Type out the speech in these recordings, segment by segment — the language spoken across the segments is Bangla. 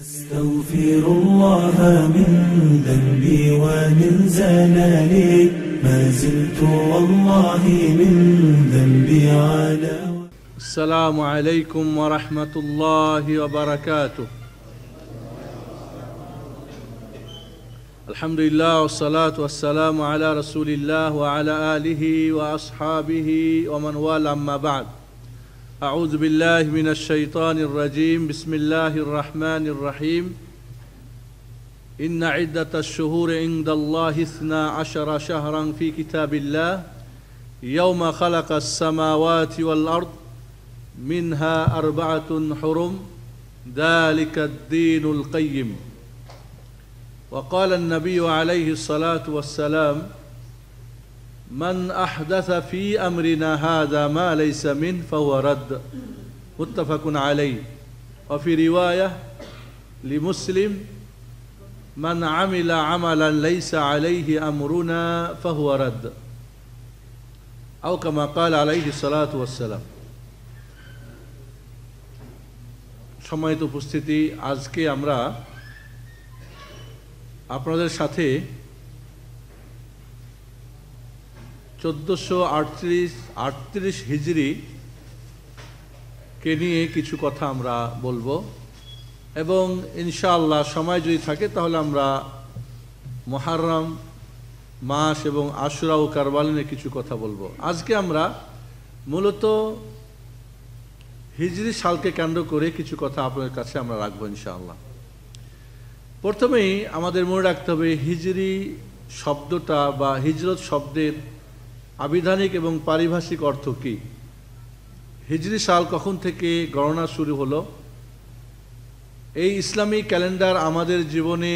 أستغفر الله من ذنبي ومن زلالي ما زلت والله من ذنبي على السلام عليكم ورحمة الله وبركاته الحمد لله والصلاة والسلام على رسول الله وعلى آله وأصحابه ومن والى أما بعد أعوذ بالله من الشيطان الرجيم بسم الله الرحمن الرحيم إن عدة الشهور عند الله اثنا عشر شهرا في كتاب الله يوم خلق السماوات والأرض منها أربعة حرم ذلك الدين القيم وقال النبي عليه الصلاة والسلام من أحدث في أمرنا هذا ما ليس منه فهو رد متفق عليه وفي رواية لمسلم من عمل عملا ليس عليه أمرنا فهو رد أو كما قال عليه الصلاة والسلام সময়ত উপস্থিতি আজকে আমরা আপনাদের সাথে চোদ্দোশো আটত্রিশ আটত্রিশ হিজড়িকে নিয়ে কিছু কথা আমরা বলবো এবং ইনশাআল্লাহ সময় যদি থাকে তাহলে আমরা মহারম মাস এবং আশুরা ও কারবালিনের কিছু কথা বলবো আজকে আমরা মূলত হিজরি সালকে কেন্দ্র করে কিছু কথা আপনার কাছে আমরা রাখবো ইনশাআল্লাহ প্রথমেই আমাদের মনে রাখতে হবে হিজরি শব্দটা বা হিজরত শব্দের আবিধানিক এবং পারিভাষিক অর্থ কী হিজরি সাল কখন থেকে গণনা শুরু হলো এই ইসলামী ক্যালেন্ডার আমাদের জীবনে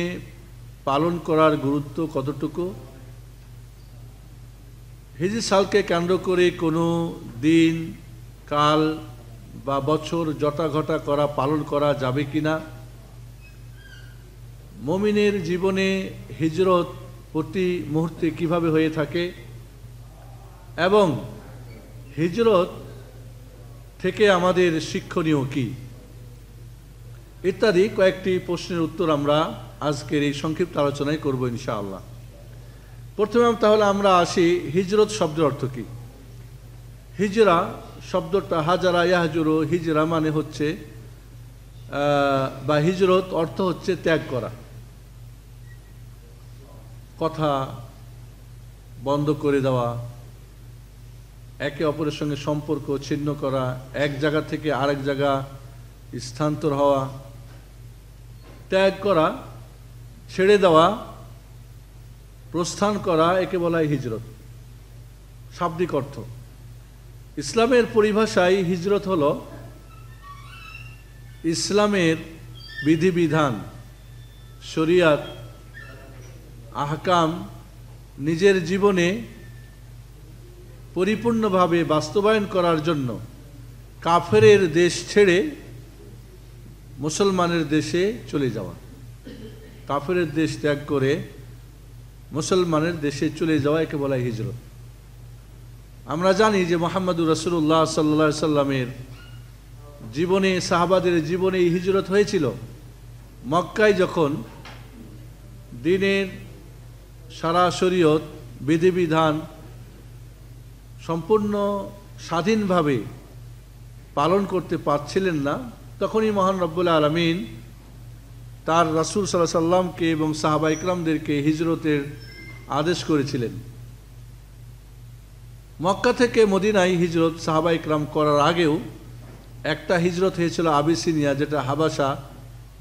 পালন করার গুরুত্ব কতটুকু হিজরি সালকে কেন্দ্র করে কোনো দিন কাল বা বছর জটাঘটা করা পালন করা যাবে কি না মমিনের জীবনে হিজরত প্রতি মুহূর্তে কিভাবে হয়ে থাকে এবং হিজরত থেকে আমাদের শিক্ষণীয় কি ইত্যাদি কয়েকটি প্রশ্নের উত্তর আমরা আজকের এই সংক্ষিপ্ত আলোচনায় করব ইনশাআল্লাহ প্রথমে তাহলে আমরা আসি হিজরত শব্দের অর্থ কী হিজরা শব্দটা হাজারা ইয়াহজুরো হিজরা মানে হচ্ছে বা হিজরত অর্থ হচ্ছে ত্যাগ করা কথা বন্ধ করে দেওয়া একে অপরের সঙ্গে সম্পর্ক ছিন্ন করা এক জায়গা থেকে আরেক জায়গা স্থানান্তর হওয়া ত্যাগ করা ছেড়ে দেওয়া প্রস্থান করা একে বলা হয় হিজরত শাব্দিক অর্থ ইসলামের পরিভাষায় হিজরত হল ইসলামের বিধিবিধান শরিয়াত আহকাম নিজের জীবনে পরিপূর্ণভাবে বাস্তবায়ন করার জন্য কাফেরের দেশ ছেড়ে মুসলমানের দেশে চলে যাওয়া কাফের দেশ ত্যাগ করে মুসলমানের দেশে চলে যাওয়া একে বলা হিজরত আমরা জানি যে মোহাম্মদুর রসুল্লাহ সাল্লা সাল্লামের জীবনে শাহবাদের জীবনে হিজরত হয়েছিল মক্কায় যখন দিনের সারা শরীয়ত বিধিবিধান সম্পূর্ণ স্বাধীনভাবে পালন করতে পারছিলেন না তখনই মহান রব্বুল আলমিন তার রাসুল সাল্লাহ সাল্লামকে এবং সাহাবা ইকরামদেরকে হিজরতের আদেশ করেছিলেন মক্কা থেকে মদিনাই হিজরত সাহাবা ইকরাম করার আগেও একটা হিজরত হয়েছিল আবিসিনিয়া যেটা হাবাসা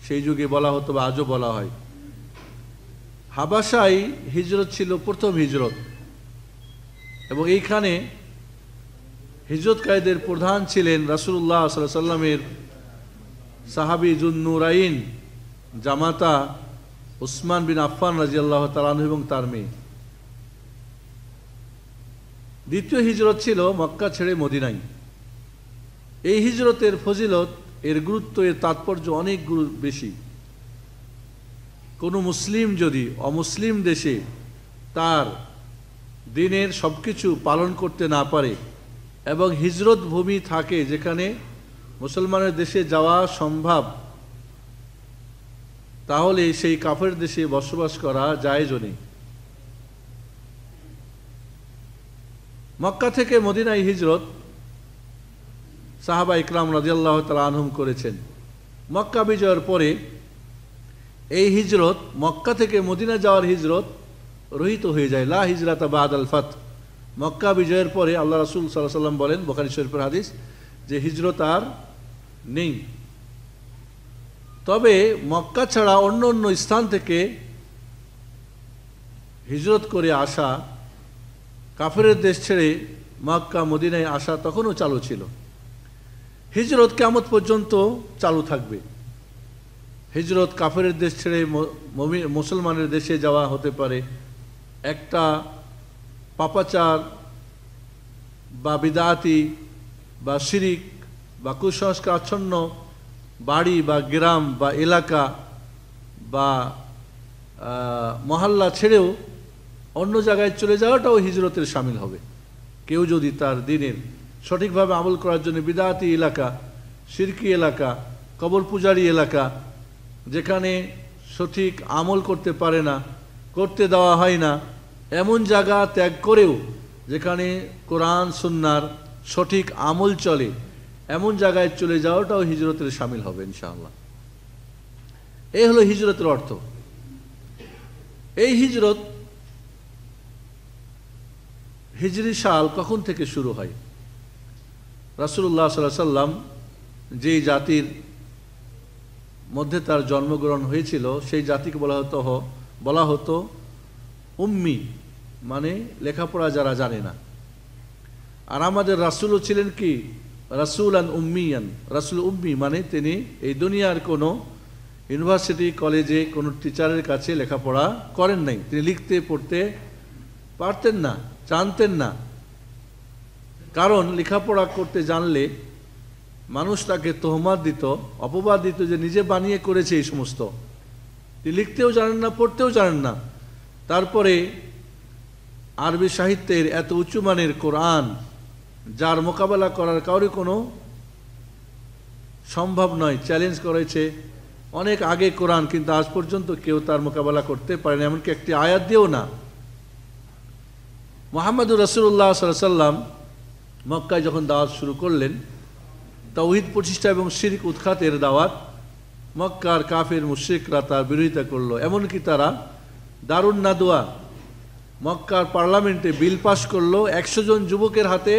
সেই যুগে বলা হতো বা আজও বলা হয় হাবাসাই হিজরত ছিল প্রথম হিজরত এবং এইখানে হিজরতকারীদের প্রধান ছিলেন রাসুল্লাহ সাল্লামের সাহাবি জুন্নুরাইন জামাতা উসমান বিন আফফান রাজি আল্লাহ তালান এবং তার মেয়ে দ্বিতীয় হিজরত ছিল মক্কা ছেড়ে মদিনাই এই হিজরতের ফজিলত এর গুরুত্ব এর তাৎপর্য অনেক গুরু বেশি কোনো মুসলিম যদি অমুসলিম দেশে তার দিনের সব কিছু পালন করতে না পারে এবং হিজরত ভূমি থাকে যেখানে মুসলমানের দেশে যাওয়া সম্ভব তাহলে সেই কাফের দেশে বসবাস করা জায়জনে মক্কা থেকে মদিনায় হিজরত সাহাবা ইকরাম রাজিয়াল্লাহ তালা আনহুম করেছেন মক্কা বিজয়ের পরে এই হিজরত মক্কা থেকে মদিনা যাওয়ার হিজরত রহিত হয়ে যায় লা হিজরাত বাদ আল ফাত মক্কা বিজয়ের পরে আল্লাহ রাসুল সাল্লাহ সাল্লাম বলেন বখারি শরীফের হাদিস যে হিজরত আর নেই তবে মক্কা ছাড়া অন্য অন্য স্থান থেকে হিজরত করে আসা কাফের দেশ ছেড়ে মক্কা মদিনায় আসা তখনও চালু ছিল হিজরত কেমত পর্যন্ত চালু থাকবে হিজরত কাফের দেশ ছেড়ে মুসলমানের দেশে যাওয়া হতে পারে একটা পাপাচার বা বিদাতি বা শিরিক বা কুসংস্কার আচ্ছন্ন বাড়ি বা গ্রাম বা এলাকা বা মহল্লা ছেড়েও অন্য জায়গায় চলে যাওয়াটাও হিজরতের সামিল হবে কেউ যদি তার দিনের সঠিকভাবে আমল করার জন্য বিদাতি এলাকা সিরকি এলাকা কবর পূজারি এলাকা যেখানে সঠিক আমল করতে পারে না করতে দেওয়া হয় না এমন জায়গা ত্যাগ করেও যেখানে কোরআন সুন্নার সঠিক আমল চলে এমন জায়গায় চলে যাওয়াটাও হিজরতের সামিল হবে ইনশাআল্লাহ এই হলো হিজরতের অর্থ এই হিজরত হিজরি সাল কখন থেকে শুরু হয় রাসুল্লাহ সাল্লাহ সাল্লাম যে জাতির মধ্যে তার জন্মগ্রহণ হয়েছিল সেই জাতিকে বলা হতো বলা হতো উম্মি মানে লেখাপড়া যারা জানে না আর আমাদের রাসুলও ছিলেন কি রাসুল আন উম্মিয়ান রাসুল উম্মি মানে তিনি এই দুনিয়ার কোনো ইউনিভার্সিটি কলেজে কোনো টিচারের কাছে লেখাপড়া করেন নাই তিনি লিখতে পড়তে পারতেন না জানতেন না কারণ লেখাপড়া করতে জানলে মানুষ তাকে তোহমাত দিত অপবাদ দিত যে নিজে বানিয়ে করেছে এই সমস্ত লিখতেও জানেন না পড়তেও জানেন না তারপরে আরবি সাহিত্যের এত উঁচু মানের কোরআন যার মোকাবেলা করার কারোরই কোনো সম্ভব নয় চ্যালেঞ্জ করেছে অনেক আগে কোরআন কিন্তু আজ পর্যন্ত কেউ তার মোকাবেলা করতে পারেন এমনকি একটি আয়াত দিয়েও না মোহাম্মদুর রসুল্লাহ সাল্লাম মক্কায় যখন দাওয়াত শুরু করলেন উহিদ প্রতিষ্ঠা এবং শিরিক উৎখাতের দাওয়াত মক্কার কাফের মুশ্রিকরা তার বিরোধিতা করলো এমনকি তারা দারুন নাদুয়া মক্কার পার্লামেন্টে বিল পাস করলো একশো জন যুবকের হাতে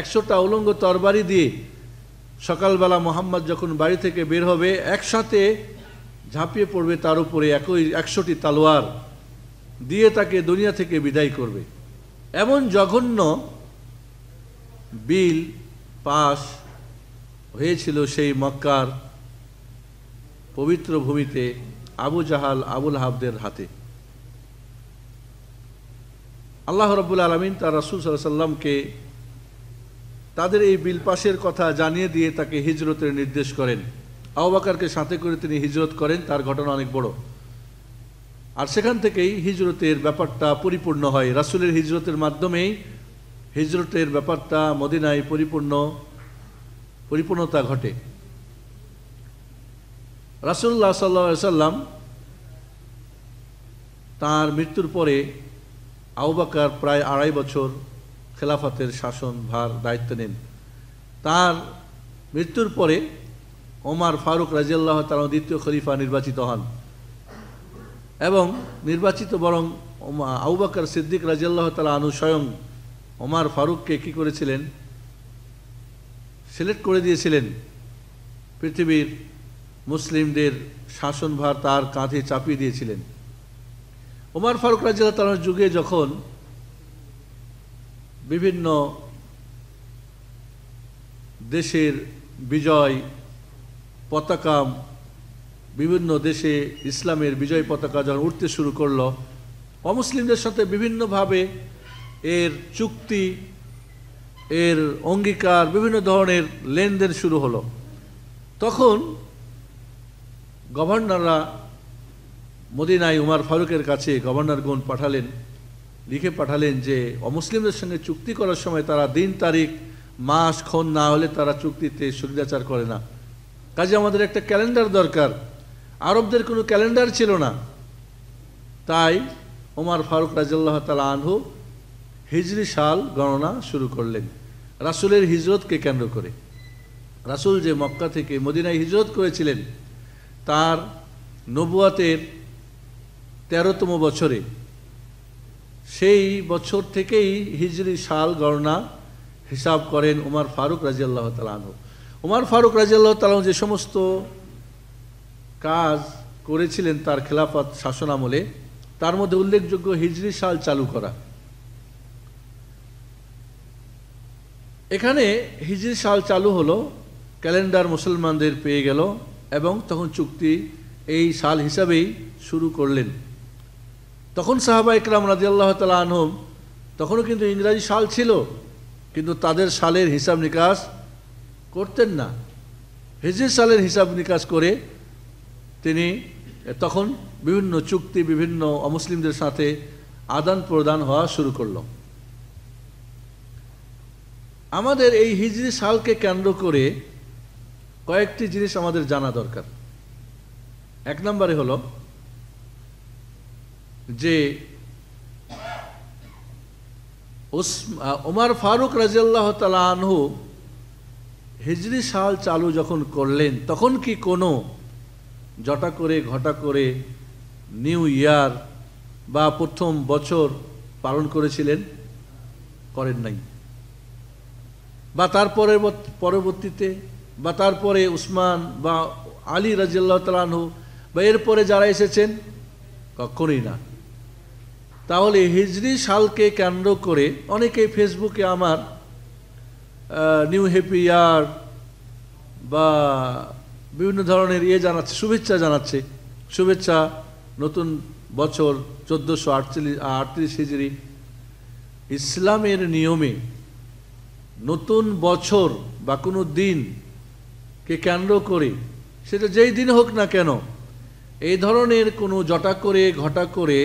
একশোটা উলঙ্গ তরবারি দিয়ে সকালবেলা মোহাম্মদ যখন বাড়ি থেকে বের হবে একসাথে ঝাঁপিয়ে পড়বে তার উপরে একই একশোটি তালোয়ার দিয়ে তাকে দুনিয়া থেকে বিদায় করবে এমন জঘন্য বিল পাস হয়েছিল সেই মক্কার পবিত্র ভূমিতে আবু জাহাল আবুল হাবদের হাতে আল্লাহ রবুল আলমিন তার রাসুল সাল্লাহ সাল্লামকে তাদের এই বিল পাশের কথা জানিয়ে দিয়ে তাকে হিজরতের নির্দেশ করেন আহবাকারকে সাথে করে তিনি হিজরত করেন তার ঘটনা অনেক বড় আর সেখান থেকেই হিজরতের ব্যাপারটা পরিপূর্ণ হয় রাসুলের হিজরতের মাধ্যমেই হিজরতের ব্যাপারটা মদিনায় পরিপূর্ণ পরিপূর্ণতা ঘটে রাসুল্লাহ সাল্লা সাল্লাম তার মৃত্যুর পরে আউবাকার প্রায় আড়াই বছর খেলাফতের শাসন ভার দায়িত্ব নেন তার মৃত্যুর পরে ওমার ফারুক রাজিয়াল্লাহ তার দ্বিতীয় খলিফা নির্বাচিত হন এবং নির্বাচিত বরং আউবাকার সিদ্দিক রাজিয়াল্লাহ তালা আনু স্বয়ং ওমার ফারুককে কী করেছিলেন সিলেক্ট করে দিয়েছিলেন পৃথিবীর মুসলিমদের শাসনভার তার কাঁধে চাপিয়ে দিয়েছিলেন ওমর ফারুক রাজিয়া তালার যুগে যখন বিভিন্ন দেশের বিজয় পতাকা বিভিন্ন দেশে ইসলামের বিজয় পতাকা যখন উঠতে শুরু করলো অমুসলিমদের সাথে বিভিন্নভাবে এর চুক্তি এর অঙ্গীকার বিভিন্ন ধরনের লেনদেন শুরু হলো তখন গভর্নররা মদিনায় উমার ফারুকের কাছে গভর্নরগণ পাঠালেন লিখে পাঠালেন যে অমুসলিমদের সঙ্গে চুক্তি করার সময় তারা দিন তারিখ মাস ক্ষণ না হলে তারা চুক্তিতে সুবিধাচার করে না কাজে আমাদের একটা ক্যালেন্ডার দরকার আরবদের কোনো ক্যালেন্ডার ছিল না তাই ওমার ফারুক রাজাল্লাহ তালা আনহু হিজরি সাল গণনা শুরু করলেন রাসুলের হিজরতকে কেন্দ্র করে রাসুল যে মক্কা থেকে মদিনায় হিজরত করেছিলেন তার নবুয়াতের তেরোতম বছরে সেই বছর থেকেই হিজরি সাল গণনা হিসাব করেন উমার ফারুক আল্লাহ তালাহ উমার ফারুক আল্লাহ তালাহ যে সমস্ত কাজ করেছিলেন তার খেলাফত শাসনামলে তার মধ্যে উল্লেখযোগ্য হিজরি সাল চালু করা এখানে হিজরি সাল চালু হলো ক্যালেন্ডার মুসলমানদের পেয়ে গেল এবং তখন চুক্তি এই সাল হিসাবেই শুরু করলেন তখন সাহাবা ইকরাম আল্লাহ তাল আনহম তখনও কিন্তু ইংরাজি সাল ছিল কিন্তু তাদের সালের হিসাব নিকাশ করতেন না হেজির সালের হিসাব নিকাশ করে তিনি তখন বিভিন্ন চুক্তি বিভিন্ন অমুসলিমদের সাথে আদান প্রদান হওয়া শুরু করল আমাদের এই হিজরি সালকে কেন্দ্র করে কয়েকটি জিনিস আমাদের জানা দরকার এক নম্বরে হলো যে ওমার ফারুক রাজিয়াল্লাহ তালা আনহু হিজরি সাল চালু যখন করলেন তখন কি কোনো জটা করে ঘটা করে নিউ ইয়ার বা প্রথম বছর পালন করেছিলেন করেন নাই বা তার পরবর্তীতে বা তারপরে উসমান বা আলী রাজিয়াল্লাহ তালানহু বা এরপরে যারা এসেছেন কখনই না তাহলে হিজরি সালকে কেন্দ্র করে অনেকেই ফেসবুকে আমার নিউ হ্যাপি ইয়ার বা বিভিন্ন ধরনের ইয়ে জানাচ্ছে শুভেচ্ছা জানাচ্ছে শুভেচ্ছা নতুন বছর চোদ্দোশো আটচল্লিশ আটত্রিশ হিজড়ি ইসলামের নিয়মে নতুন বছর বা কোনো দিন কে কেন্দ্র করে সেটা যেই দিন হোক না কেন এই ধরনের কোনো জটা করে ঘটা করে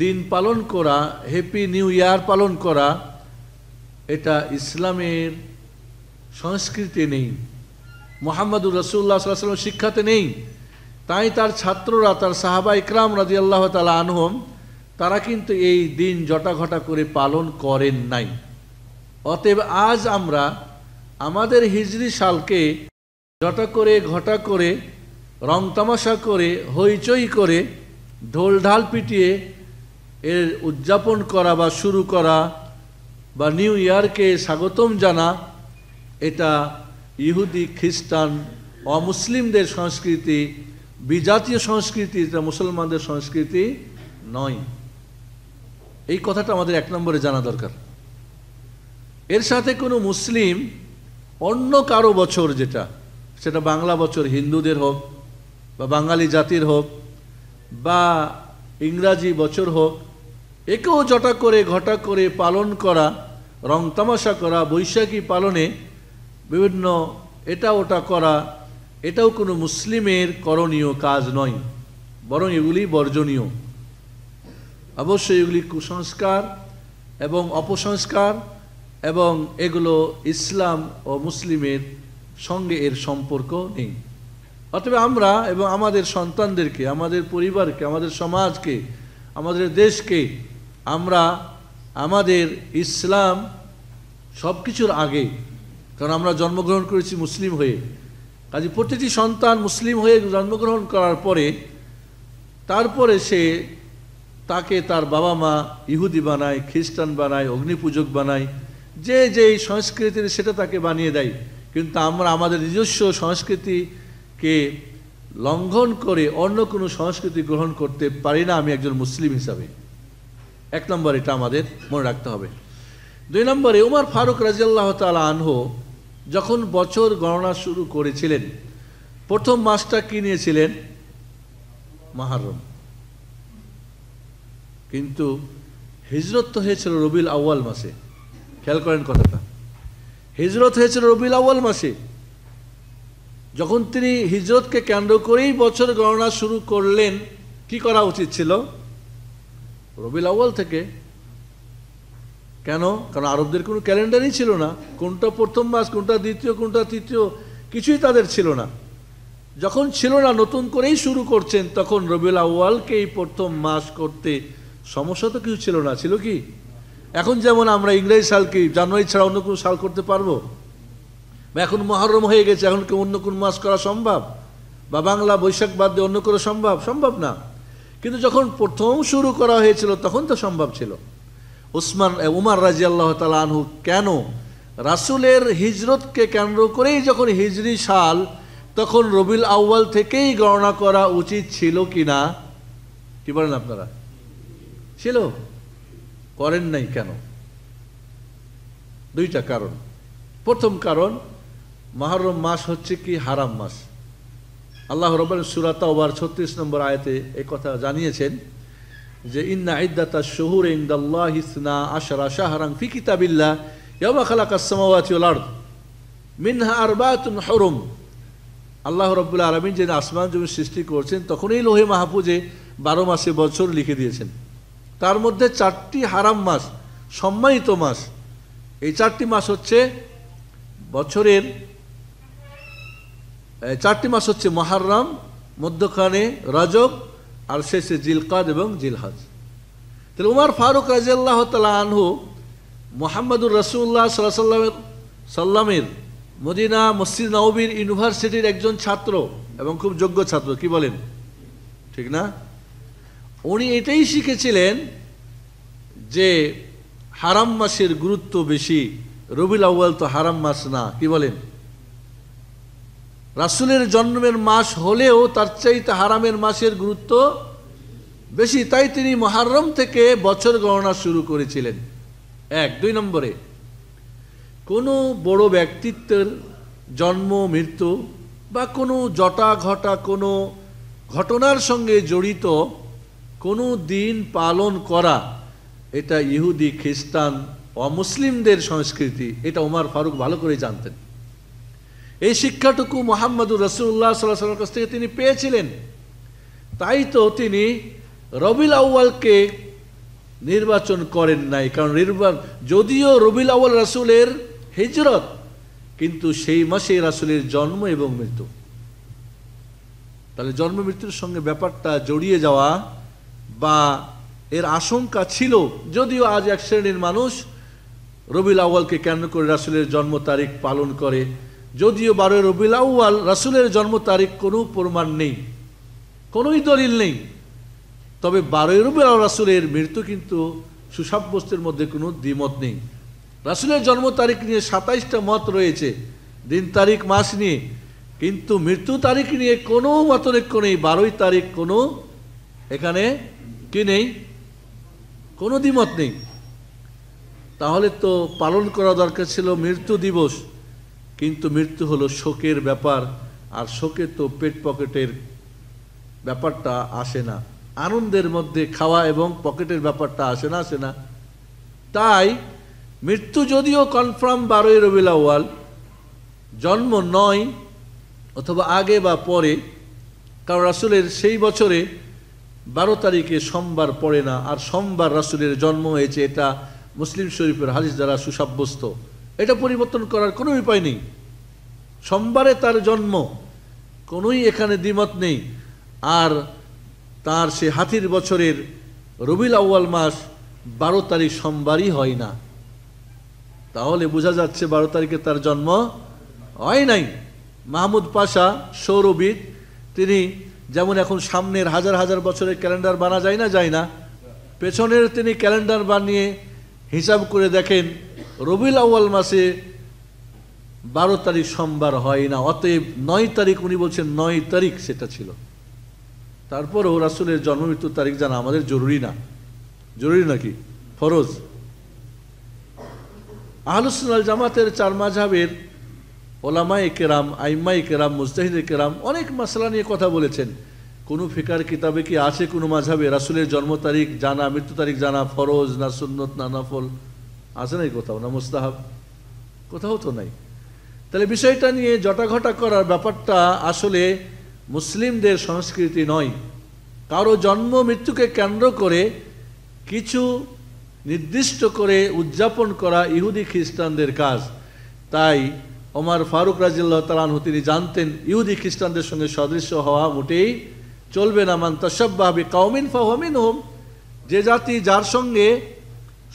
দিন পালন করা হ্যাপি নিউ ইয়ার পালন করা এটা ইসলামের সংস্কৃতি নেই মোহাম্মদুর রসুল্লাহ সাল্লাহ শিক্ষাতে নেই তাই তার ছাত্ররা তার সাহাবা ইকরাম রাজি আল্লাহ তালা আনহম তারা কিন্তু এই দিন জটাঘটা করে পালন করেন নাই অতএব আজ আমরা আমাদের হিজরি সালকে জটা করে ঘটা করে রং তামাশা করে হইচই করে ঢোল ঢাল পিটিয়ে এর উদযাপন করা বা শুরু করা বা নিউ ইয়ারকে স্বাগতম জানা এটা ইহুদি খ্রিস্টান অমুসলিমদের সংস্কৃতি বিজাতীয় সংস্কৃতি এটা মুসলমানদের সংস্কৃতি নয় এই কথাটা আমাদের এক নম্বরে জানা দরকার এর সাথে কোনো মুসলিম অন্য কারো বছর যেটা সেটা বাংলা বছর হিন্দুদের হোক বা বাঙালি জাতির হোক বা ইংরাজি বছর হোক একেও জটা করে ঘটা করে পালন করা রং তামাশা করা বৈশাখী পালনে বিভিন্ন এটা ওটা করা এটাও কোনো মুসলিমের করণীয় কাজ নয় বরং এগুলি বর্জনীয় অবশ্যই এগুলি কুসংস্কার এবং অপসংস্কার এবং এগুলো ইসলাম ও মুসলিমের সঙ্গে এর সম্পর্ক নেই অতএব আমরা এবং আমাদের সন্তানদেরকে আমাদের পরিবারকে আমাদের সমাজকে আমাদের দেশকে আমরা আমাদের ইসলাম সব কিছুর আগে কারণ আমরা জন্মগ্রহণ করেছি মুসলিম হয়ে কাজে প্রতিটি সন্তান মুসলিম হয়ে জন্মগ্রহণ করার পরে তারপরে সে তাকে তার বাবা মা ইহুদি বানায় খ্রিস্টান বানায় অগ্নিপূজক বানায় যে যেই সংস্কৃতির সেটা তাকে বানিয়ে দেয় কিন্তু আমরা আমাদের নিজস্ব সংস্কৃতিকে লঙ্ঘন করে অন্য কোনো সংস্কৃতি গ্রহণ করতে পারি না আমি একজন মুসলিম হিসাবে এক নম্বর এটা আমাদের মনে রাখতে হবে দুই নম্বরে উমার ফারুক রাজিয়াল্লাহ তালা আনহ যখন বছর গণনা শুরু করেছিলেন প্রথম মাসটা কি নিয়েছিলেন মাহারম কিন্তু হিজরত তো হয়েছিল রবিল আউয়াল মাসে খেয়াল করেন কথাটা হিজরত হয়েছিল রবিল আউ্ল মাসে যখন তিনি হিজরতকে কেন্দ্র করেই বছর গণনা শুরু করলেন কি করা উচিত ছিল রবিল আউ্ল থেকে কেন কারণ আরবদের কোনো ক্যালেন্ডারই ছিল না কোনটা প্রথম মাস কোনটা দ্বিতীয় কোনটা তৃতীয় কিছুই তাদের ছিল না যখন ছিল না নতুন করেই শুরু করছেন তখন রবিল আউ্বালকে এই প্রথম মাস করতে সমস্যা তো কিছু ছিল না ছিল কি এখন যেমন আমরা ইংরেজি কি জানুয়ারি ছাড়া অন্য কোনো সাল করতে পারবো বা এখন মহরম হয়ে গেছে এখন কি অন্য কোন মাস করা সম্ভব বা বাংলা বৈশাখ বাদ দিয়ে অন্য কোনো সম্ভব সম্ভব না কিন্তু যখন প্রথম শুরু করা হয়েছিল তখন তো সম্ভব ছিল উসমান উমার রাজি আল্লাহ তালা আনহু কেন রাসুলের হিজরতকে কেন্দ্র করেই যখন হিজরি সাল তখন রবিল আউ্বাল থেকেই গণনা করা উচিত ছিল কি না কি বলেন আপনারা ছিল করেন নাই কেন দুইটা কারণ প্রথম কারণ মাহরম মাস হচ্ছে কি হারাম মাস আল্লাহ রব সুরাতা ওবার ছত্রিশ নম্বর আয়তে এই কথা জানিয়েছেন যে ইন্না ইদাতা শহুর ইন্দাল্লাহ ইসনা আশরা শাহরাং ফি কিতাবিল্লা ইয়ামা খালাক আসসামাওয়াতি ওয়াল আরদ মিনহা আরবাতুন হরুম আল্লাহ রব্বুল আলমিন যে আসমান জমি সৃষ্টি করছেন তখনই লোহে মাহফুজে বারো মাসে বছর লিখে দিয়েছেন তার মধ্যে চারটি হারাম মাস সম্মানিত মাস এই চারটি মাস হচ্ছে বছরের চারটি মাস হচ্ছে মহারাম মধ্যখানে রাজব আর শেষে জিলকাদ এবং জিলহাজ তাহলে উমার ফারুক রাজিয়াল্লাহ তালা আনহু মোহাম্মদুর রসুল্লাহ সাল্লাহ সাল্লামের সাল্লামের মদিনা মসজিদ নবীর ইউনিভার্সিটির একজন ছাত্র এবং খুব যোগ্য ছাত্র কি বলেন ঠিক না উনি এটাই শিখেছিলেন যে হারাম মাসের গুরুত্ব বেশি রবিল আউ্বাল তো হারাম মাস না কি বলেন রাসুলের জন্মের মাস হলেও তার চাইতে হারামের মাসের গুরুত্ব বেশি তাই তিনি মহারম থেকে বছর গণনা শুরু করেছিলেন এক দুই নম্বরে কোনো বড় ব্যক্তিত্বের জন্ম মৃত্যু বা কোনো জটা ঘটা কোনো ঘটনার সঙ্গে জড়িত কোনো দিন পালন করা এটা ইহুদি খ্রিস্টান অমুসলিমদের সংস্কৃতি এটা ওমার ফারুক ভালো করে জানতেন এই শিক্ষাটুকু মোহাম্মদুর রসুল্লাহ সাল্লাহ কাছ থেকে তিনি পেয়েছিলেন তাই তো তিনি রবিল আউ্বালকে নির্বাচন করেন নাই কারণ নির্বাচন যদিও রবিল আউ্বাল রাসুলের হিজরত কিন্তু সেই মাসে রাসুলের জন্ম এবং মৃত্যু তাহলে জন্ম মৃত্যুর সঙ্গে ব্যাপারটা জড়িয়ে যাওয়া বা এর আশঙ্কা ছিল যদিও আজ এক শ্রেণীর মানুষ রবিল আউ্বালকে কেন্দ্র করে রাসুলের জন্ম তারিখ পালন করে যদিও বারো রবিল আউ্বাল রাসুলের জন্ম তারিখ কোনো প্রমাণ নেই কোনোই দলিল নেই তবে বারোই রবিল রাসুলের মৃত্যু কিন্তু সুসাব্যস্তের মধ্যে কোনো দ্বিমত নেই রাসুলের জন্ম তারিখ নিয়ে সাতাইশটা মত রয়েছে দিন তারিখ মাস নিয়ে কিন্তু মৃত্যু তারিখ নিয়ে কোনো মতনৈক্য নেই বারোই তারিখ কোনো এখানে কে নেই কোনো দ্বিমত নেই তাহলে তো পালন করা দরকার ছিল মৃত্যু দিবস কিন্তু মৃত্যু হলো শোকের ব্যাপার আর শোকে তো পেট পকেটের ব্যাপারটা আসে না আনন্দের মধ্যে খাওয়া এবং পকেটের ব্যাপারটা আসে না আসে না তাই মৃত্যু যদিও কনফার্ম বারোই রবিলা ওয়াল জন্ম নয় অথবা আগে বা পরে কারণ রাসুলের সেই বছরে বারো তারিখে সোমবার পড়ে না আর সোমবার রাসুলের জন্ম হয়েছে এটা মুসলিম শরীফের হাদিস দ্বারা সুসাব্যস্ত এটা পরিবর্তন করার কোনো উপায় নেই সোমবারে তার জন্ম কোনোই এখানে দ্বিমত নেই আর তার সে হাতির বছরের রবিল আউ্য়াল মাস বারো তারিখ সোমবারই হয় না তাহলে বোঝা যাচ্ছে বারো তারিখে তার জন্ম হয় নাই মাহমুদ পাশা সৌরবিদ তিনি যেমন এখন সামনের হাজার হাজার বছরের ক্যালেন্ডার বানা যায় না যায় না পেছনের তিনি ক্যালেন্ডার বানিয়ে হিসাব করে দেখেন রবিল আউ্য়াল মাসে বারো তারিখ সোমবার হয় না অতএব নয় তারিখ উনি বলছেন নয় তারিখ সেটা ছিল ও রাসুলের জন্মমৃত্যু তারিখ জানা আমাদের জরুরি না জরুরি নাকি ফরজ আহলুসুল জামাতের চার মাঝাবের ওলামাই কেরাম আইম্মাই কেরাম মুস্তাহিদ কেরাম অনেক মশলা নিয়ে কথা বলেছেন কোনো ফিকার কিতাবে কি আছে কোনো মাঝাবে রাসুলের জন্ম তারিখ জানা মৃত্যু তারিখ জানা ফরজ না সুন্নত না নাফল আছে নাই কোথাও না মুস্তাহাব কোথাও তো নাই তাহলে বিষয়টা নিয়ে জটাঘটা করার ব্যাপারটা আসলে মুসলিমদের সংস্কৃতি নয় কারো জন্ম মৃত্যুকে কেন্দ্র করে কিছু নির্দিষ্ট করে উদযাপন করা ইহুদি খ্রিস্টানদের কাজ তাই ওমর ফারুক রাজিল্লাহ তালানহু তিনি জানতেন ইহুদি খ্রিস্টানদের সঙ্গে সদৃশ্য হওয়া মোটেই চলবে না মান তসব্বাহাবি কাউমিন ফাহমিন হোম যে জাতি যার সঙ্গে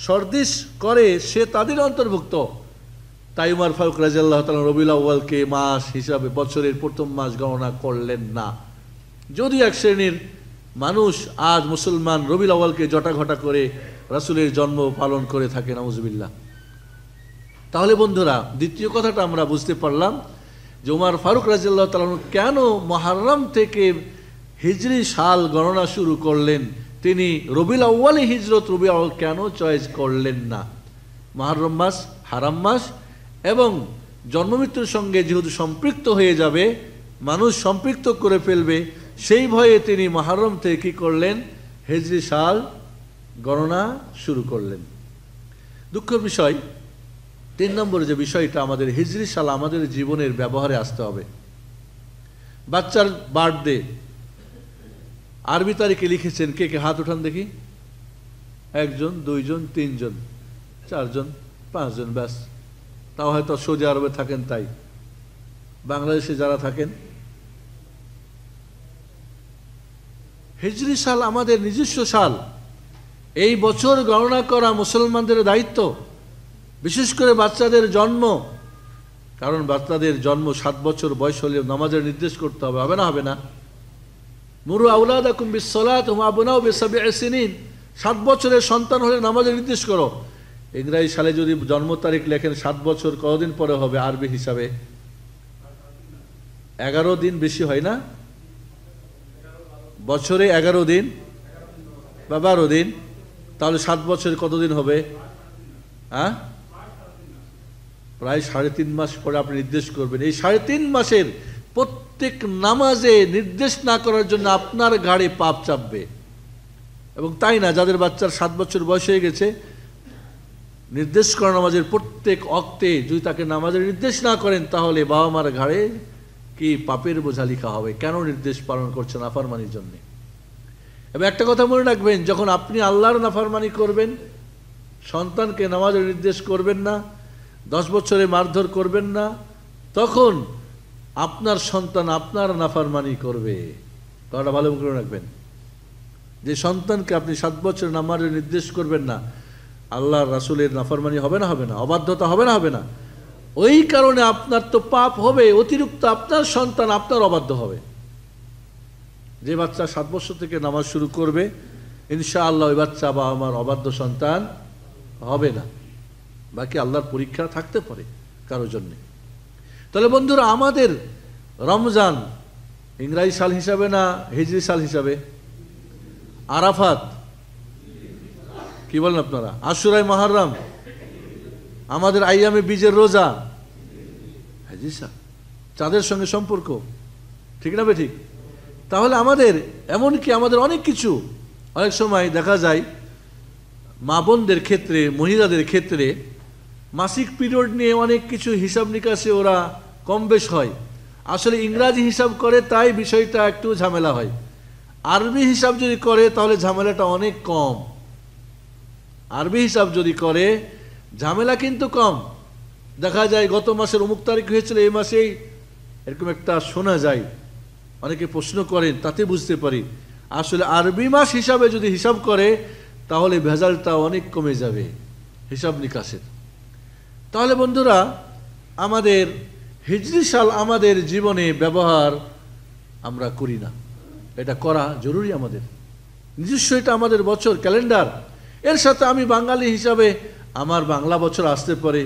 সর্দিশ করে সে তাদের অন্তর্ভুক্ত তাই উমার ফারুক রাজিয়াল্লাহ তালা রবিউল আউ্বালকে মাস হিসাবে বছরের প্রথম মাস গণনা করলেন না যদি এক শ্রেণীর মানুষ আজ মুসলমান রবিউল আউ্বালকে জটাঘটা করে রাসুলের জন্ম পালন করে থাকে নাউজবিল্লা তাহলে বন্ধুরা দ্বিতীয় কথাটা আমরা বুঝতে পারলাম যে উমার ফারুক রাজিল্লাহ তালন কেন মহারম থেকে হিজরি সাল গণনা শুরু করলেন তিনি রবিল আউ্বালি হিজরত রবি আউ কেন চয়েস করলেন না মহারম মাস হারাম মাস এবং জন্মমৃত্যুর সঙ্গে যেহেতু সম্পৃক্ত হয়ে যাবে মানুষ সম্পৃক্ত করে ফেলবে সেই ভয়ে তিনি মহারম থেকে কী করলেন হেজরি সাল গণনা শুরু করলেন দুঃখের বিষয় তিন নম্বর যে বিষয়টা আমাদের হিজরি সালা আমাদের জীবনের ব্যবহারে আসতে হবে বাচ্চার বার্থডে আরবি তারিখে লিখেছেন কে কে হাত উঠান দেখি একজন দুইজন তিনজন চারজন পাঁচজন ব্যাস তাও হয়তো সৌদি আরবে থাকেন তাই বাংলাদেশে যারা থাকেন হিজরি সাল আমাদের নিজস্ব সাল এই বছর গণনা করা মুসলমানদের দায়িত্ব বিশেষ করে বাচ্চাদের জন্ম কারণ বাচ্চাদের জন্ম সাত বছর বয়স হলে নামাজের নির্দেশ করতে হবে হবে না হবে না মুরু আউলাদ আকুম বিসলাত হুমাবনাও বেসাবি সিনিন সাত বছরের সন্তান হলে নামাজের নির্দেশ করো ইংরাজি সালে যদি জন্ম তারিখ লেখেন সাত বছর কতদিন পরে হবে আরবি হিসাবে এগারো দিন বেশি হয় না বছরে এগারো দিন বা বারো দিন তাহলে সাত বছর কতদিন হবে হ্যাঁ প্রায় সাড়ে তিন মাস পরে আপনি নির্দেশ করবেন এই সাড়ে তিন মাসের প্রত্যেক নামাজে নির্দেশ না করার জন্য আপনার ঘাড়ে পাপ চাপবে এবং তাই না যাদের বাচ্চার সাত বছর বয়স হয়ে গেছে নির্দেশ করা নামাজের প্রত্যেক অক্তে যদি তাকে নামাজের নির্দেশ না করেন তাহলে বাবা মার ঘাড়ে কি পাপের বোঝা লিখা হবে কেন নির্দেশ পালন করছেন আফারমানির জন্যে এবং একটা কথা মনে রাখবেন যখন আপনি আল্লাহর নাফারমানি করবেন সন্তানকে নামাজের নির্দেশ করবেন না দশ বছরে মারধর করবেন না তখন আপনার সন্তান আপনার নাফারমানি করবে কথাটা ভালো করে রাখবেন যে সন্তানকে আপনি সাত বছর নামারের নির্দেশ করবেন না আল্লাহ রাসুলের নাফারমানি হবে না হবে না অবাধ্যতা হবে না হবে না ওই কারণে আপনার তো পাপ হবে অতিরিক্ত আপনার সন্তান আপনার অবাধ্য হবে যে বাচ্চা সাত বছর থেকে নামাজ শুরু করবে ইনশাআল্লাহ ওই বাচ্চা বা আমার অবাধ্য সন্তান হবে না বাকি আল্লাহর পরীক্ষা থাকতে পারে কারোর জন্যে তাহলে বন্ধুরা আমাদের রমজান ইংরাজি সাল হিসাবে না হিজরি সাল হিসাবে আরাফাত কি বলেন আপনারা আশুরাই মহারাম আমাদের আইয়ামে বীজের রোজা হাজি সাল চাঁদের সঙ্গে সম্পর্ক ঠিক না ঠিক তাহলে আমাদের এমন কি আমাদের অনেক কিছু অনেক সময় দেখা যায় মা বোনদের ক্ষেত্রে মহিলাদের ক্ষেত্রে মাসিক পিরিয়ড নিয়ে অনেক কিছু হিসাব নিকাশে ওরা কম বেশ হয় আসলে ইংরাজি হিসাব করে তাই বিষয়টা একটু ঝামেলা হয় আরবি হিসাব যদি করে তাহলে ঝামেলাটা অনেক কম আরবি হিসাব যদি করে ঝামেলা কিন্তু কম দেখা যায় গত মাসের অমুক তারিখ হয়েছিল এই মাসেই এরকম একটা শোনা যায় অনেকে প্রশ্ন করেন তাতে বুঝতে পারি আসলে আরবি মাস হিসাবে যদি হিসাব করে তাহলে ভেজালটা অনেক কমে যাবে হিসাব নিকাশের তাহলে বন্ধুরা আমাদের হিজরি সাল আমাদের জীবনে ব্যবহার আমরা করি না এটা করা জরুরি আমাদের নিজস্ব এটা আমাদের বছর ক্যালেন্ডার এর সাথে আমি বাঙালি হিসাবে আমার বাংলা বছর আসতে পারে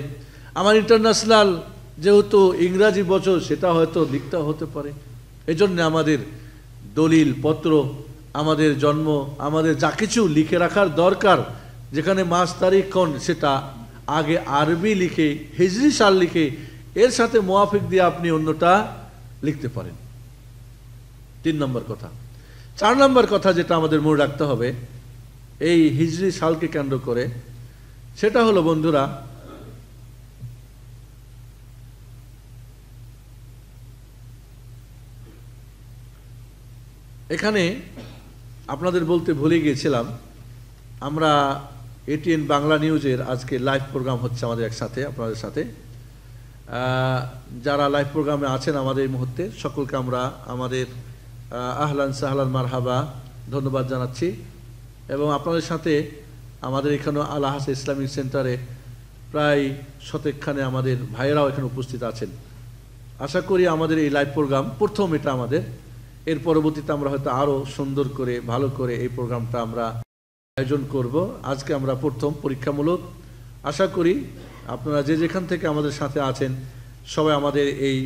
আমার ইন্টারন্যাশনাল যেহেতু ইংরাজি বছর সেটা হয়তো লিখতে হতে পারে এজন্য আমাদের দলিল পত্র আমাদের জন্ম আমাদের যা কিছু লিখে রাখার দরকার যেখানে মাস তারিখ কোন সেটা আগে আরবি লিখে হিজরি সাল লিখে এর সাথে মোয়াফিক দিয়ে আপনি অন্যটা লিখতে পারেন তিন নম্বর কথা চার নম্বর কথা যেটা আমাদের মনে রাখতে হবে এই হিজরি সালকে কেন্দ্র করে সেটা হলো বন্ধুরা এখানে আপনাদের বলতে ভুলে গিয়েছিলাম আমরা এটিএন বাংলা নিউজের আজকে লাইভ প্রোগ্রাম হচ্ছে আমাদের একসাথে আপনাদের সাথে যারা লাইভ প্রোগ্রামে আছেন আমাদের এই মুহূর্তে সকলকে আমরা আমাদের আহলান সাহলান মারহাবা ধন্যবাদ জানাচ্ছি এবং আপনাদের সাথে আমাদের এখানে আল ইসলামিক সেন্টারে প্রায় শতেকখানে আমাদের ভাইয়েরাও এখানে উপস্থিত আছেন আশা করি আমাদের এই লাইভ প্রোগ্রাম প্রথম এটা আমাদের এর পরবর্তীতে আমরা হয়তো আরও সুন্দর করে ভালো করে এই প্রোগ্রামটা আমরা আয়োজন করব আজকে আমরা প্রথম পরীক্ষামূলক আশা করি আপনারা যে যেখান থেকে আমাদের সাথে আছেন সবাই আমাদের এই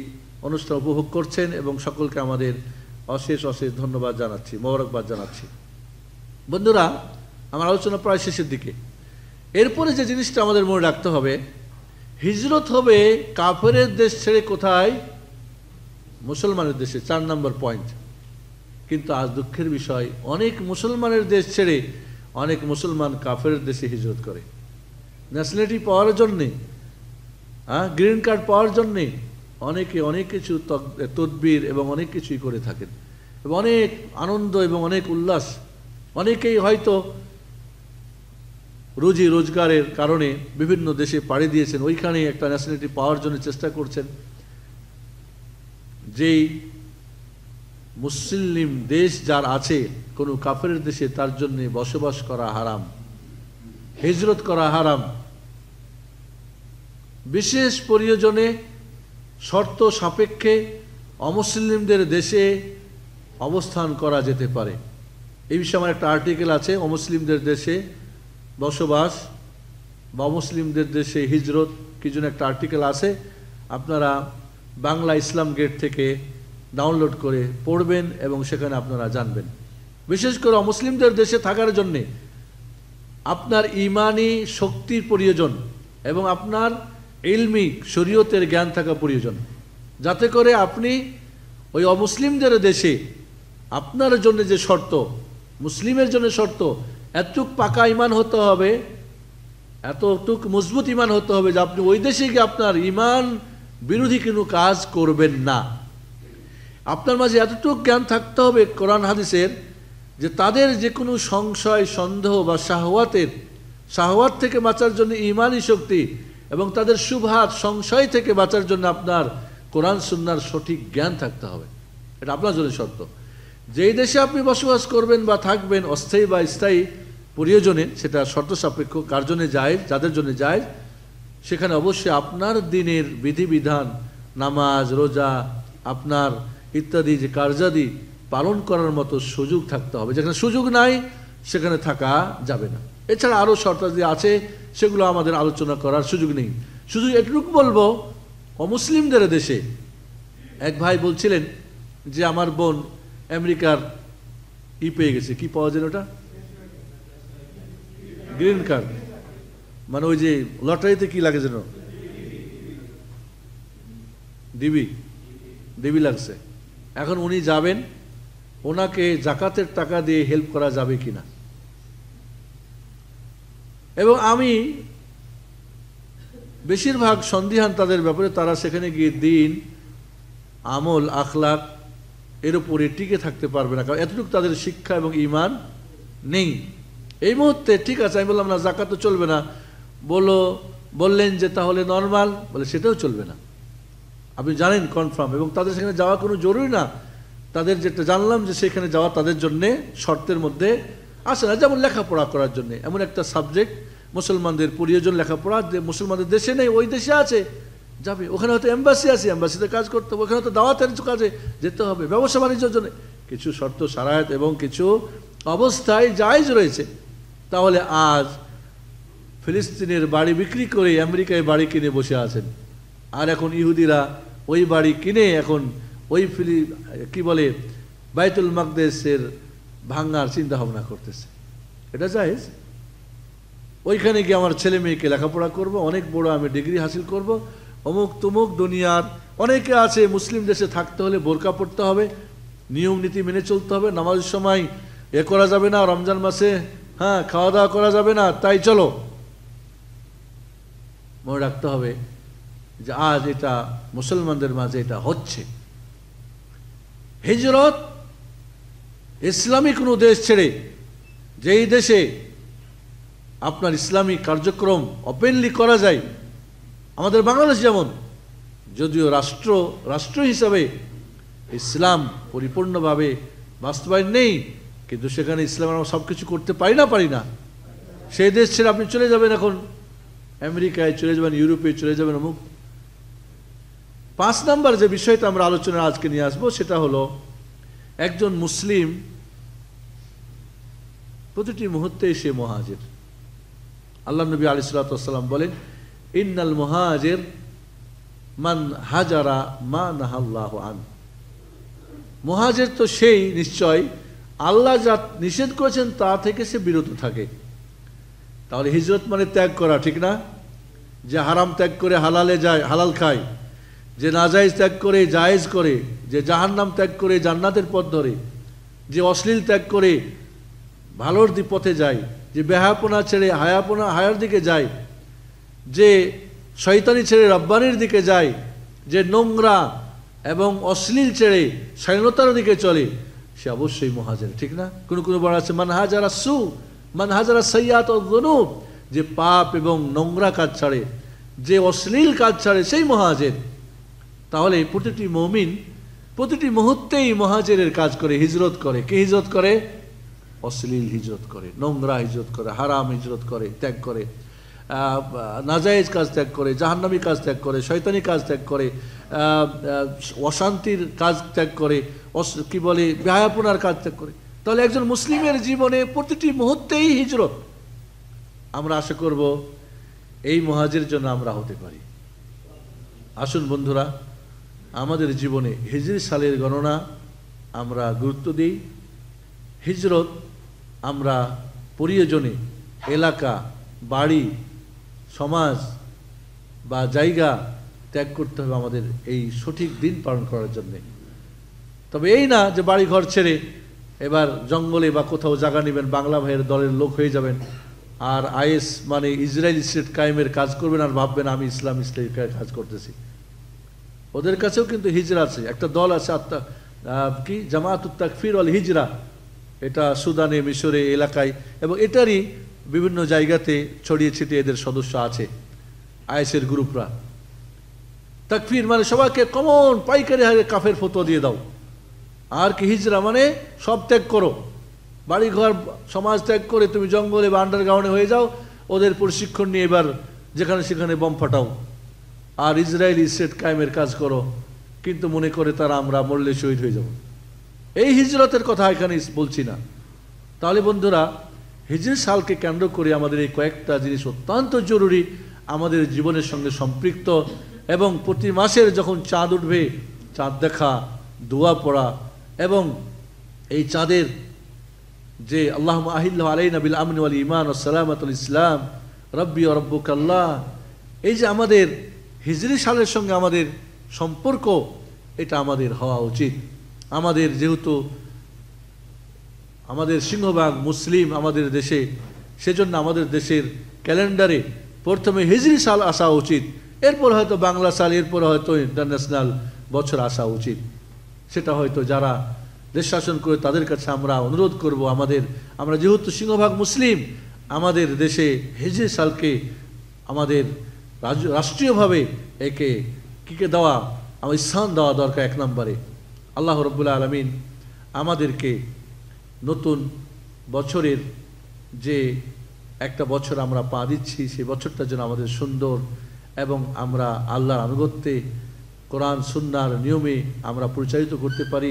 অনুষ্ঠান উপভোগ করছেন এবং সকলকে আমাদের অশেষ অশেষ ধন্যবাদ জানাচ্ছি মোবারকবাদ জানাচ্ছি বন্ধুরা আমার আলোচনা প্রায় শেষের দিকে এরপরে যে জিনিসটা আমাদের মনে রাখতে হবে হিজরত হবে কাফেরের দেশ ছেড়ে কোথায় মুসলমানের দেশে চার নম্বর পয়েন্ট কিন্তু আজ দুঃখের বিষয় অনেক মুসলমানের দেশ ছেড়ে অনেক মুসলমান কাফের দেশে হিজরত করে ন্যাশনালিটি পাওয়ার জন্যে হ্যাঁ গ্রিন কার্ড পাওয়ার জন্যে অনেকে অনেক কিছু তদবির এবং অনেক কিছুই করে থাকেন এবং অনেক আনন্দ এবং অনেক উল্লাস অনেকেই হয়তো রুজি রোজগারের কারণে বিভিন্ন দেশে পাড়ি দিয়েছেন ওইখানে একটা ন্যাশনালিটি পাওয়ার জন্য চেষ্টা করছেন যেই মুসলিম দেশ যার আছে কোনো কাফের দেশে তার জন্য বসবাস করা হারাম হিজরত করা হারাম বিশেষ প্রয়োজনে শর্ত সাপেক্ষে অমুসলিমদের দেশে অবস্থান করা যেতে পারে এই বিষয়ে আমার একটা আর্টিকেল আছে অমুসলিমদের দেশে বসবাস বা মুসলিমদের দেশে হিজরত কি জন্য একটা আর্টিকেল আছে আপনারা বাংলা ইসলাম গেট থেকে ডাউনলোড করে পড়বেন এবং সেখানে আপনারা জানবেন বিশেষ করে অমুসলিমদের দেশে থাকার জন্যে আপনার ইমানি শক্তির প্রয়োজন এবং আপনার ইলমি শরীয়তের জ্ঞান থাকা প্রয়োজন যাতে করে আপনি ওই অমুসলিমদের দেশে আপনার জন্য যে শর্ত মুসলিমের জন্য শর্ত এতটুক পাকা ইমান হতে হবে এতটুক মজবুত ইমান হতে হবে যে আপনি ওই দেশে গিয়ে আপনার ইমান বিরোধী কোনো কাজ করবেন না আপনার মাঝে এতটুক জ্ঞান থাকতে হবে কোরআন হাদিসের যে তাদের যে কোনো সংশয় সন্দেহ বা শাহওয়াতের শাহওয়াত থেকে বাঁচার জন্য ইমানই শক্তি এবং তাদের সুভাত সংশয় থেকে বাঁচার জন্য আপনার কোরআন সুন্নার সঠিক জ্ঞান থাকতে হবে এটা আপনার জন্য শর্ত যেই দেশে আপনি বসবাস করবেন বা থাকবেন অস্থায়ী বা স্থায়ী প্রিয়জনে সেটা শর্ত সাপেক্ষ কার জন্য যায় যাদের জন্য যায় সেখানে অবশ্যই আপনার দিনের বিধিবিধান নামাজ রোজা আপনার ইত্যাদি যে কার্যাদি পালন করার মতো সুযোগ থাকতে হবে যেখানে সুযোগ নাই সেখানে থাকা যাবে না এছাড়া আরও শর্তাদি আছে সেগুলো আমাদের আলোচনা করার সুযোগ নেই শুধু এটুকু বলবো অমুসলিমদের দেশে এক ভাই বলছিলেন যে আমার বোন আমেরিকার ই পেয়ে গেছে কি পাওয়া যায় ওটা গ্রিন কার্ড মানে ওই যে লটারিতে কি লাগে যেন ডিবি ডিবি লাগছে এখন উনি যাবেন ওনাকে জাকাতের টাকা দিয়ে হেল্প করা যাবে কি না এবং আমি বেশিরভাগ সন্দিহান তাদের ব্যাপারে তারা সেখানে গিয়ে দিন আমল আখলাক এর উপরে টিকে থাকতে পারবে না কারণ এতটুকু তাদের শিক্ষা এবং ইমান নেই এই মুহূর্তে ঠিক আছে আমি বললাম না জাকাত তো চলবে না বলো বললেন যে তাহলে নর্মাল বলে সেটাও চলবে না আপনি জানেন কনফার্ম এবং তাদের সেখানে যাওয়া কোনো জরুরি না তাদের যেটা জানলাম যে সেখানে যাওয়া তাদের জন্যে শর্তের মধ্যে আসে না যেমন লেখাপড়া করার জন্য এমন একটা সাবজেক্ট মুসলমানদের প্রয়োজন লেখাপড়া মুসলমানদের দেশে নেই ওই দেশে আছে যাবে ওখানে হয়তো এম্বাসি আছে এম্বাসিতে কাজ করতে হবে ওখানে হয়তো দাওয়াতের কাজে যেতে হবে ব্যবসা বাণিজ্যের জন্য কিছু শর্ত সারায়ত এবং কিছু অবস্থায় জায়জ রয়েছে তাহলে আজ ফিলিস্তিনের বাড়ি বিক্রি করে আমেরিকায় বাড়ি কিনে বসে আছেন আর এখন ইহুদিরা ওই বাড়ি কিনে এখন ওই ফিলি কি বলে বাইতুল মাকদেশের ভাঙ্গার চিন্তা ভাবনা করতেছে এটা যাই ওইখানে গিয়ে আমার ছেলে মেয়েকে লেখাপড়া করব অনেক বড় আমি ডিগ্রি হাসিল করব অমুক তুমুক দুনিয়ার অনেকে আছে মুসলিম দেশে থাকতে হলে বোরকা পড়তে হবে নিয়ম নীতি মেনে চলতে হবে নামাজের সময় এ করা যাবে না রমজান মাসে হ্যাঁ খাওয়া দাওয়া করা যাবে না তাই চলো মনে রাখতে হবে যে আজ এটা মুসলমানদের মাঝে এটা হচ্ছে হিজরত ইসলামী কোনো দেশ ছেড়ে যেই দেশে আপনার ইসলামী কার্যক্রম ওপেনলি করা যায় আমাদের বাংলাদেশ যেমন যদিও রাষ্ট্র রাষ্ট্র হিসাবে ইসলাম পরিপূর্ণভাবে বাস্তবায়ন নেই কিন্তু সেখানে ইসলাম আমরা সব কিছু করতে পারি না পারি না সেই দেশ ছেড়ে আপনি চলে যাবেন এখন আমেরিকায় চলে যাবেন ইউরোপে চলে যাবেন অমুক পাঁচ নাম্বার যে বিষয়টা আমরা আলোচনা আজকে নিয়ে আসবো সেটা হলো একজন মুসলিম প্রতিটি মুহূর্তে সে মহাজের আল্লাহ নবী আলি সাল্লাম বলেন ইন্নাল মহাজের মান হাজারা মা নাহ আন মহাজের তো সেই নিশ্চয় আল্লাহ যা নিষেধ করেছেন তা থেকে সে বিরত থাকে তাহলে হিজরত মানে ত্যাগ করা ঠিক না যে হারাম ত্যাগ করে হালালে যায় হালাল খায় যে নাজাইজ ত্যাগ করে জায়েজ করে যে জাহান্নাম ত্যাগ করে জান্নাতের পথ ধরে যে অশ্লীল ত্যাগ করে ভালোর পথে যায় যে বেহাপনা ছেড়ে হায়াপনা হায়ার দিকে যায় যে শৈতানি ছেড়ে রব্বানির দিকে যায় যে নোংরা এবং অশ্লীল ছেড়ে স্বাধীনতার দিকে চলে সে অবশ্যই মহাজের ঠিক না কোনো কোনো বড় আছে মানহাজারা সু মানহাজারা সৈয়াত গনুব যে পাপ এবং নোংরা কাজ ছাড়ে যে অশ্লীল কাজ ছাড়ে সেই মহাজের তাহলে প্রতিটি মমিন প্রতিটি মুহূর্তেই মহাজেরের কাজ করে হিজরত করে কে হিজরত করে অশ্লীল হিজরত করে নোংরা হিজরত করে হারাম হিজরত করে ত্যাগ করে নাজায়েজ কাজ ত্যাগ করে জাহান্নামী কাজ ত্যাগ করে শয়তানি কাজ ত্যাগ করে অশান্তির কাজ ত্যাগ করে কি বলে ব্যয়াপনার কাজ ত্যাগ করে তাহলে একজন মুসলিমের জীবনে প্রতিটি মুহূর্তেই হিজরত আমরা আশা করব এই মহাজের জন্য আমরা হতে পারি আসুন বন্ধুরা আমাদের জীবনে হিজরি সালের গণনা আমরা গুরুত্ব দিই হিজরত আমরা প্রিয়জনে এলাকা বাড়ি সমাজ বা জায়গা ত্যাগ করতে হবে আমাদের এই সঠিক দিন পালন করার জন্যে তবে এই না যে বাড়ি ঘর ছেড়ে এবার জঙ্গলে বা কোথাও জায়গা নেবেন বাংলা ভাইয়ের দলের লোক হয়ে যাবেন আর আইএস মানে ইসরায়েল স্টেট কায়েমের কাজ করবেন আর ভাববেন আমি ইসলাম স্টেট কাজ করতেছি ওদের কাছেও কিন্তু হিজরা আছে একটা দল আছে আত্মা কি জামাত ফির অল হিজরা এটা সুদানে মিশরে এলাকায় এবং এটারই বিভিন্ন জায়গাতে ছড়িয়ে ছিটিয়ে এদের সদস্য আছে আইএসের গ্রুপরা তাকফির মানে সবাইকে কমন পাইকারি হারে কাফের ফতো দিয়ে দাও আর কি হিজরা মানে সব ত্যাগ করো বাড়িঘর সমাজ ত্যাগ করে তুমি জঙ্গলে বা আন্ডারগ্রাউন্ডে হয়ে যাও ওদের প্রশিক্ষণ নিয়ে এবার যেখানে সেখানে বম ফাটাও আর ইসরায়েল ইসেট কায়েমের কাজ করো কিন্তু মনে করে তারা আমরা মরলে শহীদ হয়ে যাব এই হিজরতের কথা এখানে বলছি না তাহলে বন্ধুরা হিজরত সালকে কেন্দ্র করে আমাদের এই কয়েকটা জিনিস অত্যন্ত জরুরি আমাদের জীবনের সঙ্গে সম্পৃক্ত এবং প্রতি মাসের যখন চাঁদ উঠবে চাঁদ দেখা দোয়া পড়া এবং এই চাঁদের যে আল্লাহ আহিল্লা আলাই নবিল আমিন আলী ইমান ও সালামতুল ইসলাম রব্বি ও রব্বুক এই যে আমাদের হিজরি সালের সঙ্গে আমাদের সম্পর্ক এটা আমাদের হওয়া উচিত আমাদের যেহেতু আমাদের সিংহভাগ মুসলিম আমাদের দেশে সেজন্য আমাদের দেশের ক্যালেন্ডারে প্রথমে হিজরি সাল আসা উচিত এরপর হয়তো বাংলা সাল এরপর হয়তো ইন্টারন্যাশনাল বছর আসা উচিত সেটা হয়তো যারা দেশ শাসন করে তাদের কাছে আমরা অনুরোধ করব আমাদের আমরা যেহেতু সিংহভাগ মুসলিম আমাদের দেশে হেজে সালকে আমাদের রাষ্ট্রীয়ভাবে একে কিকে দেওয়া আমার স্থান দেওয়া দরকার এক নম্বরে আল্লাহ রব্বুল আলমিন আমাদেরকে নতুন বছরের যে একটা বছর আমরা পা দিচ্ছি সেই বছরটা যেন আমাদের সুন্দর এবং আমরা আল্লাহর আনুগত্যে কোরআন সুন্নার নিয়মে আমরা পরিচালিত করতে পারি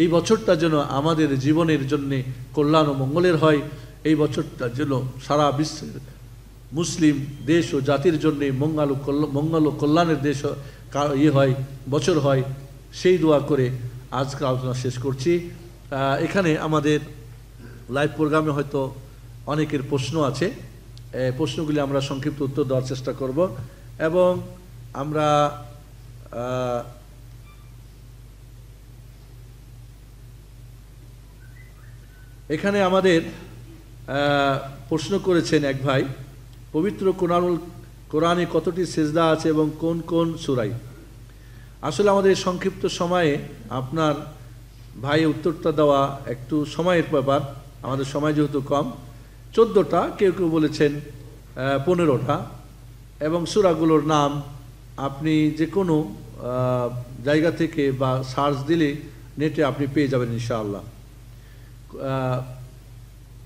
এই বছরটা যেন আমাদের জীবনের জন্যে কল্যাণ ও মঙ্গলের হয় এই বছরটা যেন সারা বিশ্বের মুসলিম দেশ ও জাতির জন্য মঙ্গল মঙ্গল ও কল্যাণের দেশ ইয়ে হয় বছর হয় সেই দোয়া করে আজকে আলোচনা শেষ করছি এখানে আমাদের লাইভ প্রোগ্রামে হয়তো অনেকের প্রশ্ন আছে প্রশ্নগুলি আমরা সংক্ষিপ্ত উত্তর দেওয়ার চেষ্টা করব এবং আমরা এখানে আমাদের প্রশ্ন করেছেন এক ভাই পবিত্র কোরআনুল কোরআনে কতটি সেজদা আছে এবং কোন কোন সুরাই আসলে আমাদের সংক্ষিপ্ত সময়ে আপনার ভাই উত্তরটা দেওয়া একটু সময়ের ব্যাপার আমাদের সময় যেহেতু কম চোদ্দোটা কেউ কেউ বলেছেন পনেরোটা এবং সুরাগুলোর নাম আপনি যে কোনো জায়গা থেকে বা সার্চ দিলে নেটে আপনি পেয়ে যাবেন ইনশাআল্লাহ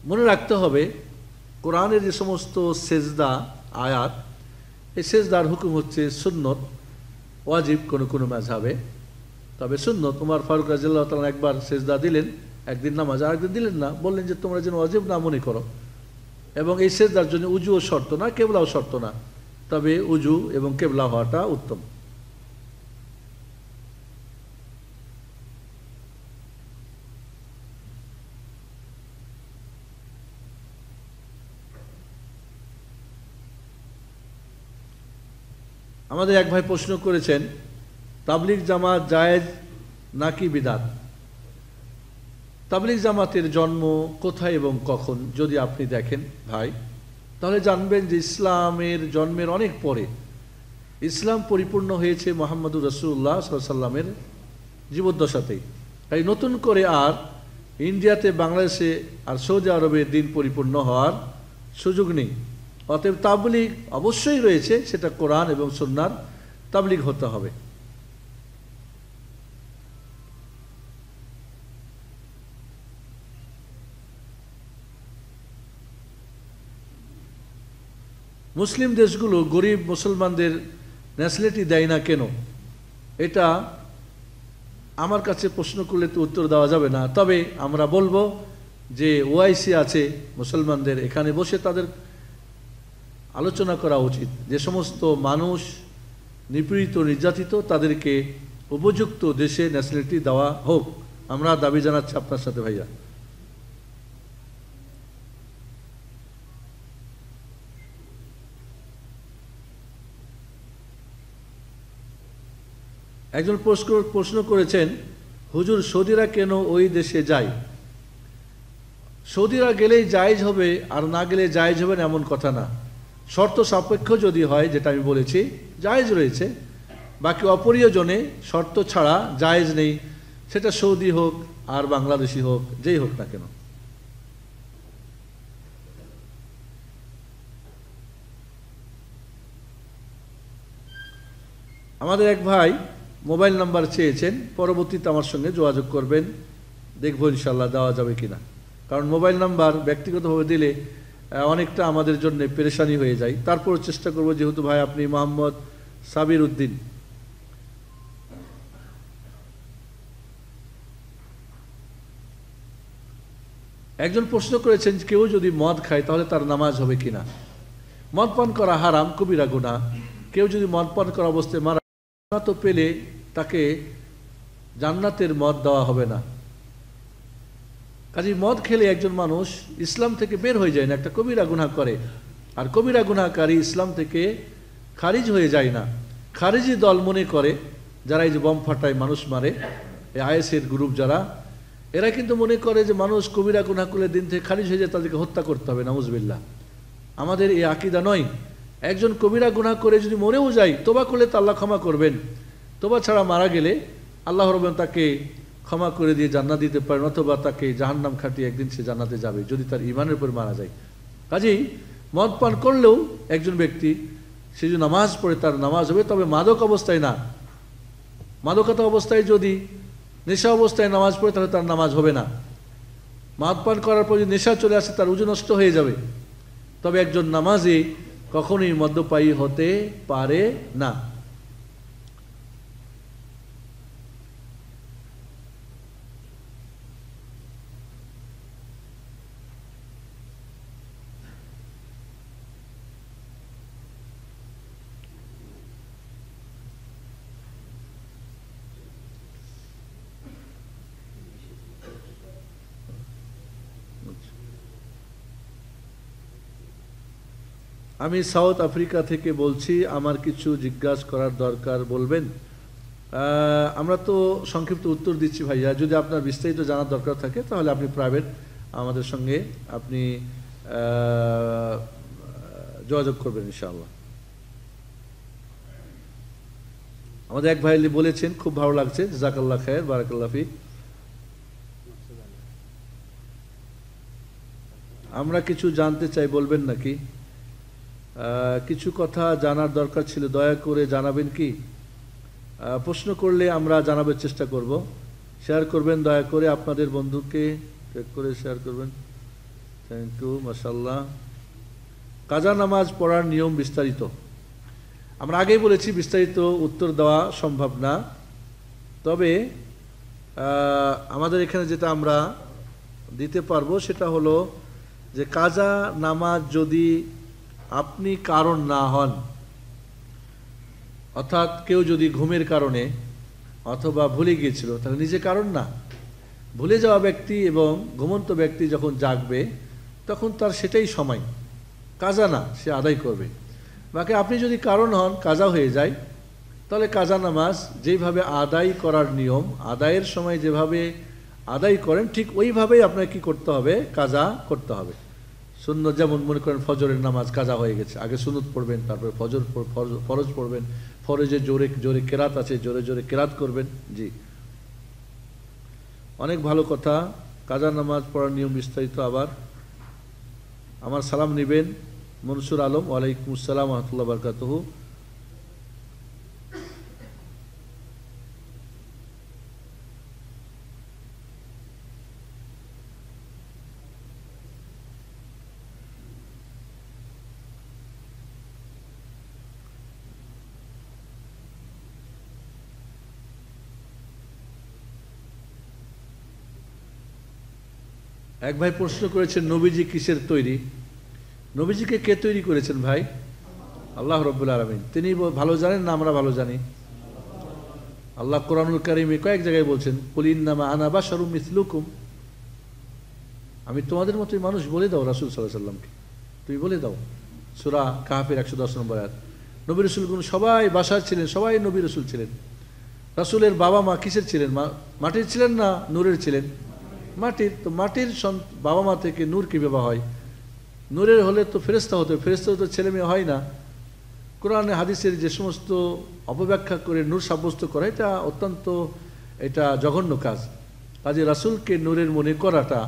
মনে রাখতে হবে কোরআনের যে সমস্ত সেজদা আয়াত এই সেজদার হুকুম হচ্ছে সুন্নত ওয়াজিব কোনো কোনো হবে তবে সুন্নত তোমার ফারুক রাজিল্লাহ তালা একবার সেজদা দিলেন একদিন নামাজ আর একদিন দিলেন না বললেন যে তোমরা যেন অজীব না মনে করো এবং এই সেজদার জন্য উজুও শর্ত না কেবলাও শর্ত না তবে উজু এবং কেবলা হওয়াটা উত্তম আমাদের এক ভাই প্রশ্ন করেছেন তাবলিক জামাত জায়েজ নাকি বিদাত তাবলিক জামাতের জন্ম কোথায় এবং কখন যদি আপনি দেখেন ভাই তাহলে জানবেন যে ইসলামের জন্মের অনেক পরে ইসলাম পরিপূর্ণ হয়েছে মোহাম্মদুর রসুল্লাহ সাল্লামের জীবদ্দশাতেই তাই নতুন করে আর ইন্ডিয়াতে বাংলাদেশে আর সৌদি আরবে দিন পরিপূর্ণ হওয়ার সুযোগ নেই অতএব তাবলিগ অবশ্যই রয়েছে সেটা কোরআন এবং সন্ন্যার তাবলিগ হতে হবে মুসলিম দেশগুলো গরিব মুসলমানদের ন্যাশনালিটি দেয় না কেন এটা আমার কাছে প্রশ্ন করলে তো উত্তর দেওয়া যাবে না তবে আমরা বলবো যে ওআইসি আছে মুসলমানদের এখানে বসে তাদের আলোচনা করা উচিত যে সমস্ত মানুষ নিপীড়িত নির্যাতিত তাদেরকে উপযুক্ত দেশে ন্যাশনালিটি দেওয়া হোক আমরা দাবি জানাচ্ছি আপনার সাথে ভাইয়া একজন প্রশ্ন করেছেন হুজুর সৌদিরা কেন ওই দেশে যায় সৌদিরা গেলেই জায়জ হবে আর না গেলে জায়জ হবে না এমন কথা না শর্ত সাপেক্ষ যদি হয় যেটা আমি বলেছি জায়েজ রয়েছে বাকি অপরিয়জনে শর্ত ছাড়া জায়েজ নেই সেটা সৌদি হোক আর বাংলাদেশি হোক যেই হোক না কেন আমাদের এক ভাই মোবাইল নাম্বার চেয়েছেন পরবর্তীতে আমার সঙ্গে যোগাযোগ করবেন দেখব ইনশাল্লাহ দেওয়া যাবে কিনা কারণ মোবাইল নাম্বার ব্যক্তিগতভাবে দিলে অনেকটা আমাদের জন্য পেরেশানি হয়ে যায় তারপর চেষ্টা করব যেহেতু ভাই আপনি মোহাম্মদ সাবির উদ্দিন একজন প্রশ্ন করেছেন কেউ যদি মদ খায় তাহলে তার নামাজ হবে কিনা মদ পান করা হারাম কবিরা গুণা কেউ যদি মদ পান করা অবস্থায় মারা তো পেলে তাকে জান্নাতের মদ দেওয়া হবে না কাজে মদ খেলে একজন মানুষ ইসলাম থেকে বের হয়ে যায় না একটা কবিরা গুণা করে আর কবিরা গুণাকারী ইসলাম থেকে খারিজ হয়ে যায় না খারিজি দল মনে করে যারা এই যে বম ফাটায় মানুষ মারে এই আইএসের গ্রুপ যারা এরা কিন্তু মনে করে যে মানুষ কবিরা গুণা করলে দিন থেকে খারিজ হয়ে যায় তাদেরকে হত্যা করতে হবে নামুজবিল্লা আমাদের এই আকিদা নয় একজন কবিরা গুণা করে যদি মরেও যায় তোবা করলে তো আল্লাহ ক্ষমা করবেন তোবা ছাড়া মারা গেলে আল্লাহ রবেন তাকে ক্ষমা করে দিয়ে জান্নাত দিতে পারেন অথবা তাকে জাহান্নাম খাটিয়ে একদিন সে জান্নাতে যাবে যদি তার ইমানের উপর মারা যায় কাজেই মদ পান করলেও একজন ব্যক্তি সে যদি নামাজ পড়ে তার নামাজ হবে তবে মাদক অবস্থায় না মাদকতা অবস্থায় যদি নেশা অবস্থায় নামাজ পড়ে তাহলে তার নামাজ হবে না মদ পান করার পর যদি নেশা চলে আসে তার উজু নষ্ট হয়ে যাবে তবে একজন নামাজে কখনোই মদ্যপায়ী হতে পারে না আমি সাউথ আফ্রিকা থেকে বলছি আমার কিছু জিজ্ঞাসা করার দরকার বলবেন আমরা তো সংক্ষিপ্ত উত্তর দিচ্ছি ভাইয়া যদি আপনার বিস্তারিত জানার দরকার থাকে তাহলে আপনি প্রাইভেট আমাদের সঙ্গে আপনি যোগাযোগ করবেন ইনশাআল্লাহ আমাদের এক ভাই বলেছেন খুব ভালো লাগছে জাকাল্লা খায়ের বারাকাল্লাফি আমরা কিছু জানতে চাই বলবেন নাকি কিছু কথা জানার দরকার ছিল দয়া করে জানাবেন কি প্রশ্ন করলে আমরা জানাবার চেষ্টা করব শেয়ার করবেন দয়া করে আপনাদের বন্ধুকে চেক করে শেয়ার করবেন থ্যাংক ইউ মাসাল্লাহ কাজা নামাজ পড়ার নিয়ম বিস্তারিত আমরা আগেই বলেছি বিস্তারিত উত্তর দেওয়া সম্ভব না তবে আমাদের এখানে যেটা আমরা দিতে পারবো সেটা হলো যে কাজা নামাজ যদি আপনি কারণ না হন অর্থাৎ কেউ যদি ঘুমের কারণে অথবা ভুলে গিয়েছিল তাহলে নিজে কারণ না ভুলে যাওয়া ব্যক্তি এবং ঘুমন্ত ব্যক্তি যখন জাগবে তখন তার সেটাই সময় কাজা না সে আদায় করবে বাকি আপনি যদি কারণ হন কাজা হয়ে যায় তাহলে কাজা নামাজ যেইভাবে আদায় করার নিয়ম আদায়ের সময় যেভাবে আদায় করেন ঠিক ওইভাবেই আপনাকে কি করতে হবে কাজা করতে হবে শূন্য যেমন মনে করেন ফজরের নামাজ কাজা হয়ে গেছে আগে সুনুত পড়বেন তারপরে ফজর ফরজ পড়বেন ফরজে জোরে জোরে কেরাত আছে জোরে জোরে কেরাত করবেন জি অনেক ভালো কথা কাজা নামাজ পড়ার নিয়ম বিস্তারিত আবার আমার সালাম নেবেন মনসুর আলম ওয়ালাইকুম আসসালাম রহমতুল্লাহ বরকাতহু এক ভাই প্রশ্ন করেছেন নবীজি কিসের তৈরি নবীজিকে কে তৈরি করেছেন ভাই আল্লাহ রব্বুল আলমিন তিনি ভালো জানেন না আমরা ভালো জানি আল্লাহ কোরআনুল কারিমে কয়েক জায়গায় বলছেন নামা আনা বা সরুম ইসলুকুম আমি তোমাদের মতোই মানুষ বলে দাও রাসুল সাল্লাহ সাল্লামকে তুমি বলে দাও সুরা কাহাফের একশো দশ নম্বর আয়াত নবী রসুলগুন সবাই বাসার ছিলেন সবাই নবী রসুল ছিলেন রাসুলের বাবা মা কিসের ছিলেন মাটির ছিলেন না নূরের ছিলেন মাটির তো মাটির বাবা মা থেকে নূর কি বিবাহ হয় নূরের হলে তো ফেরেস্তা হতো ফেরেস্তা তো ছেলে মেয়ে হয় না কোরআনে হাদিসের যে সমস্ত অপব্যাখ্যা করে নূর সাব্যস্ত করা এটা অত্যন্ত এটা জঘন্য কাজ কাজে রাসুলকে নূরের মনে করাটা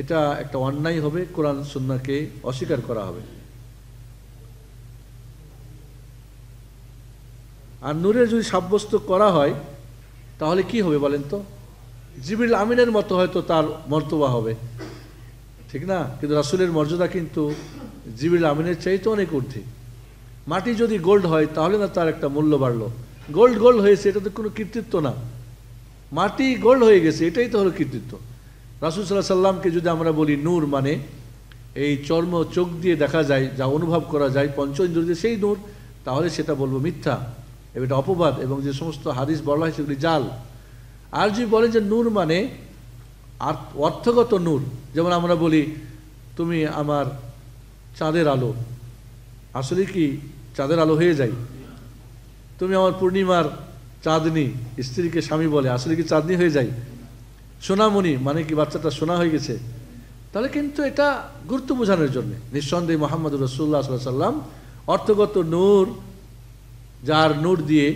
এটা একটা অন্যায় হবে কোরআন সন্নাকে অস্বীকার করা হবে আর নূরের যদি সাব্যস্ত করা হয় তাহলে কি হবে বলেন তো জিবিল আমিনের মতো হয়তো তার মর্তবা হবে ঠিক না কিন্তু রাসুলের মর্যাদা কিন্তু জিবিল আমিনের চাইতে অনেক ঊর্ধ্বে মাটি যদি গোল্ড হয় তাহলে না তার একটা মূল্য বাড়লো গোল্ড গোল্ড হয়েছে এটা তো কোনো কৃতিত্ব না মাটি গোল্ড হয়ে গেছে এটাই তো হলো কৃতিত্ব রাসুল সাল্লাহ সাল্লামকে যদি আমরা বলি নূর মানে এই চর্ম চোখ দিয়ে দেখা যায় যা অনুভব করা যায় পঞ্চ ইন্দ্র সেই নূর তাহলে সেটা বলবো মিথ্যা এটা অপবাদ এবং যে সমস্ত হাদিস বলা হয় সেগুলি জাল আর যদি বলে যে নূর মানে অর্থগত নূর যেমন আমরা বলি তুমি আমার চাঁদের আলো আসলে কি চাঁদের আলো হয়ে যাই তুমি আমার পূর্ণিমার চাঁদনি স্ত্রীকে স্বামী বলে আসলে কি চাঁদনি হয়ে যায় সোনামণি মানে কি বাচ্চাটা সোনা হয়ে গেছে তাহলে কিন্তু এটা গুরুত্ব বোঝানোর জন্যে নিঃসন্দেহে মোহাম্মদ রসুল্লাহ সাল্লাম অর্থগত নূর যার নূর দিয়ে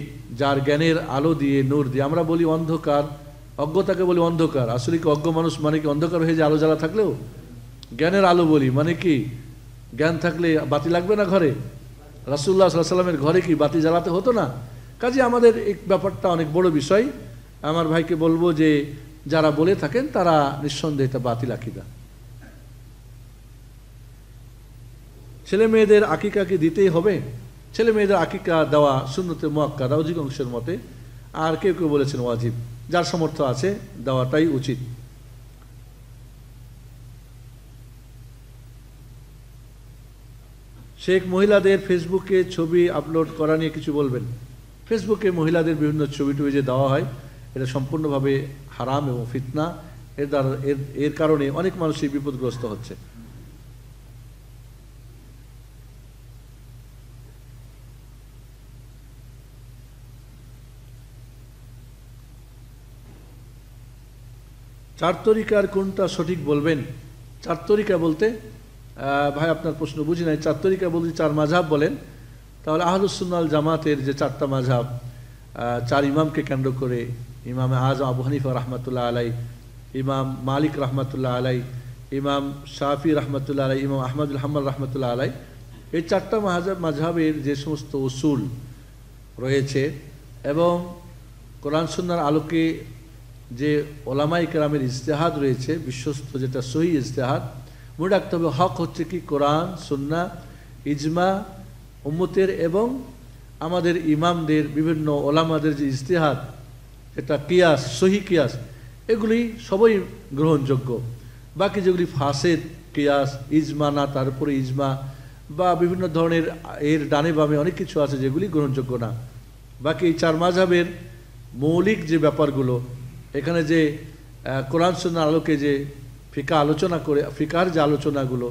যার জ্ঞানের আলো দিয়ে নূর দিয়ে আমরা বলি অন্ধকার অজ্ঞতাকে বলি অন্ধকার আসলে কি অজ্ঞ মানুষ মানে কি অন্ধকার হয়ে যে আলো জ্বালা থাকলেও জ্ঞানের আলো বলি মানে কি জ্ঞান থাকলে বাতি লাগবে না ঘরে রাসুল্লাহ সাল্লামের ঘরে কি বাতি জ্বালাতে হতো না কাজে আমাদের এই ব্যাপারটা অনেক বড় বিষয় আমার ভাইকে বলবো যে যারা বলে থাকেন তারা নিঃসন্দেহে তা বাতিল আকিদা ছেলে মেয়েদের আঁকি কাকি দিতেই হবে ছেলে মেয়েদের আকিকা দেওয়া শূন্যতে অধিক অধিকাংশের মতে আর কেউ কেউ বলেছেন ওয়াজিব যার সমর্থ আছে দেওয়াটাই উচিত শেখ মহিলাদের ফেসবুকে ছবি আপলোড করা নিয়ে কিছু বলবেন ফেসবুকে মহিলাদের বিভিন্ন ছবি টবি যে দেওয়া হয় এটা সম্পূর্ণভাবে হারাম এবং ফিতনা এর দ্বারা এর এর কারণে অনেক মানুষই বিপদগ্রস্ত হচ্ছে চার তরিকার কোনটা সঠিক বলবেন চার তরিকা বলতে ভাই আপনার প্রশ্ন বুঝি নাই চার তরিকা বলতে চার মাঝাব বলেন তাহলে আহলুসুল্নাল জামাতের যে চারটা মাঝাব চার ইমামকে কেন্দ্র করে ইমাম আজ আবু হানিফা রহমতুল্লাহ আলাই ইমাম মালিক রহমতুল্লাহ আলাই ইমাম শাহি রহমতুল্লাহ আলাই ইমাম আহমদুল হাম্মাল রহমতুল্লাহ আলাই এই চারটা মাহাজাব মাঝাবের যে সমস্ত উসুল রয়েছে এবং কোরআন সুন্নার আলোকে যে ওলামাই কেরামের ইজতেহাদ রয়েছে বিশ্বস্ত যেটা সহি ইজতেহাদ মনে রাখতে হবে হক হচ্ছে কি কোরআন সুন্না ইজমা উম্মতের এবং আমাদের ইমামদের বিভিন্ন ওলামাদের যে ইজতেহাদ এটা কিয়াস সহি কিয়াস এগুলি সবই গ্রহণযোগ্য বাকি যেগুলি ফাঁসেদ কিয়াস ইজমা না তারপরে ইজমা বা বিভিন্ন ধরনের এর ডানে বামে অনেক কিছু আছে যেগুলি গ্রহণযোগ্য না বাকি এই চার মাঝাবের মৌলিক যে ব্যাপারগুলো এখানে যে কোরআন সুন্দর আলোকে যে ফিকা আলোচনা করে ফিকার যে আলোচনাগুলো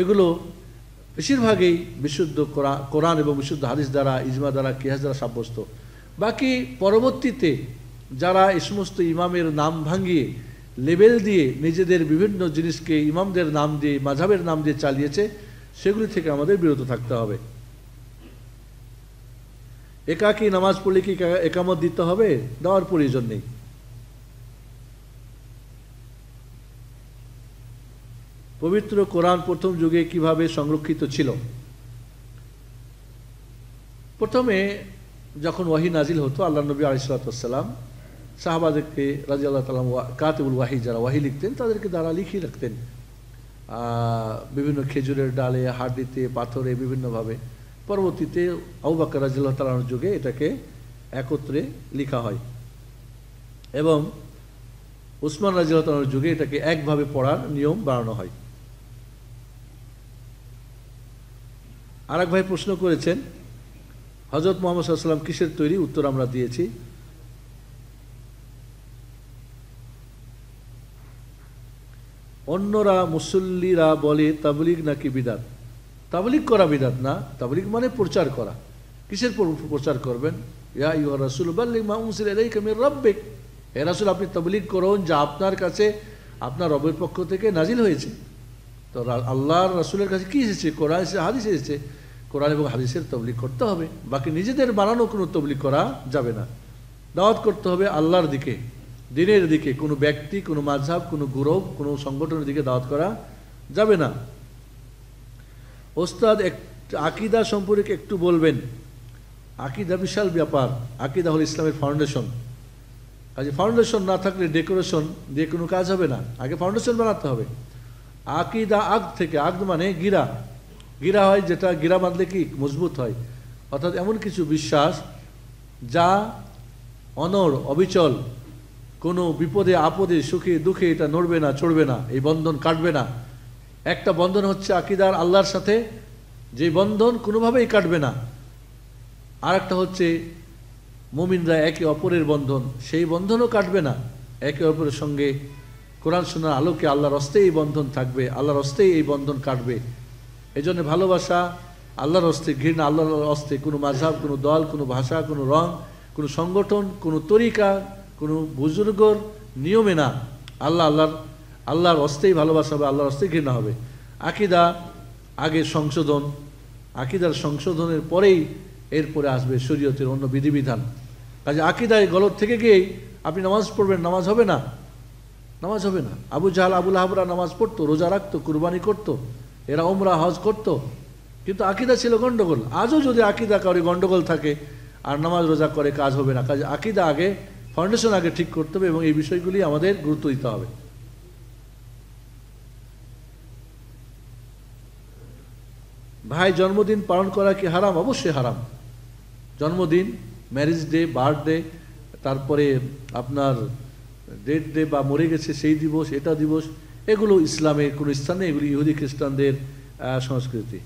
এগুলো বেশিরভাগই বিশুদ্ধ কোরআন এবং বিশুদ্ধ হাদিস দ্বারা ইজমা দ্বারা কিহাজ দ্বারা সাব্যস্ত বাকি পরবর্তীতে যারা এই সমস্ত ইমামের নাম ভাঙিয়ে লেবেল দিয়ে নিজেদের বিভিন্ন জিনিসকে ইমামদের নাম দিয়ে মাঝাবের নাম দিয়ে চালিয়েছে সেগুলি থেকে আমাদের বিরত থাকতে হবে একাকি নামাজ পড়লে কি একামত দিতে হবে দেওয়ার প্রয়োজন নেই পবিত্র কোরআন প্রথম যুগে কিভাবে সংরক্ষিত ছিল প্রথমে যখন ওয়াহি নাজিল হতো আল্লাহ নবী আলিসাল্লাম সাহাবাদেরকে রাজি আল্লাহ তালাম কাতেবুল ওয়াহি যারা ওয়াহি লিখতেন তাদেরকে দ্বারা লিখিয়ে রাখতেন বিভিন্ন খেজুরের ডালে হাড়িতে পাথরে বিভিন্নভাবে পরবর্তীতে আউবাক্কা আল্লাহ তালানোর যুগে এটাকে একত্রে লিখা হয় এবং উসমান আল্লাহ তালানোর যুগে এটাকে একভাবে পড়ার নিয়ম বাড়ানো হয় আরেক ভাই প্রশ্ন করেছেন হজরত মোহাম্মদ সাল্লাম কিসের তৈরি উত্তর আমরা দিয়েছি অন্যরা মুসল্লিরা বলে তাবলিগ নাকি বিদাত তাবলিগ করা বিদাত না তাবলিগ মানে প্রচার করা কিসের প্রচার করবেন ইয়া ইউ রাসুল মাহমুসিল রব্বেক হে রাসুল আপনি তাবলিগ করুন যা আপনার কাছে আপনার রবের পক্ষ থেকে নাজিল হয়েছে তো আল্লাহর রসুলের কাছে কী এসেছে কোরআন এসেছে হাদিস এসেছে কোরআন এবং হাদিসের তবলিক করতে হবে বাকি নিজেদের বানানো কোনো তবলিক করা যাবে না দাওয়াত করতে হবে আল্লাহর দিকে দিনের দিকে কোনো ব্যক্তি কোনো মাঝহাব কোনো গুরব কোনো সংগঠনের দিকে দাওয়াত করা যাবে না ওস্তাদ এক আকিদা সম্পর্কে একটু বলবেন আকিদা বিশাল ব্যাপার আকিদা হল ইসলামের ফাউন্ডেশন কাজে ফাউন্ডেশন না থাকলে ডেকোরেশন দিয়ে কোনো কাজ হবে না আগে ফাউন্ডেশন বানাতে হবে আকিদা আগ থেকে আগ মানে গিরা গিরা হয় যেটা গিরা বাঁধলে কি মজবুত হয় অর্থাৎ এমন কিছু বিশ্বাস যা অনর অবিচল কোনো বিপদে আপদে সুখে দুঃখে এটা নড়বে না চড়বে না এই বন্ধন কাটবে না একটা বন্ধন হচ্ছে আকিদার আল্লাহর সাথে যে বন্ধন কোনোভাবেই কাটবে না আর একটা হচ্ছে মুমিনরা একে অপরের বন্ধন সেই বন্ধনও কাটবে না একে অপরের সঙ্গে কোরআন শোনার আলোকে আল্লাহর অস্তে এই বন্ধন থাকবে আল্লাহর অস্তেই এই বন্ধন কাটবে এই জন্য ভালোবাসা আল্লাহর অস্তে ঘৃণা আল্লাহর অস্তে কোনো মাঝাব কোনো দল কোনো ভাষা কোনো রং কোনো সংগঠন কোনো তরিকা কোনো বুজুর্গর নিয়মে না আল্লাহ আল্লাহর আল্লাহর অস্তেই ভালোবাসা হবে আল্লাহর অস্তেই ঘৃণা হবে আকিদা আগে সংশোধন আকিদার সংশোধনের পরেই এরপরে আসবে শরীয়তের অন্য বিধিবিধান কাজে আকিদায় গলত থেকে গিয়েই আপনি নামাজ পড়বেন নামাজ হবে না নামাজ হবে না আবু জাহাল আবুল হাবরা নামাজ পড়তো রোজা রাখতো কুরবানি করতো এরা ওমরা হজ করত। কিন্তু আকিদা ছিল গণ্ডগোল আজও যদি আকিদা করে গণ্ডগোল থাকে আর নামাজ রোজা করে কাজ হবে না কাজ আকিদা আগে ফাউন্ডেশন আগে ঠিক করতে হবে এবং এই বিষয়গুলি আমাদের গুরুত্ব দিতে হবে ভাই জন্মদিন পালন করা কি হারাম অবশ্যই হারাম জন্মদিন ম্যারেজ ডে বার্থডে তারপরে আপনার ডেড ডে বা মরে গেছে সেই দিবস এটা দিবস এগুলো ইসলামের কোনো স্থানে এগুলি ইহুদি খ্রিস্টানদের সংস্কৃতি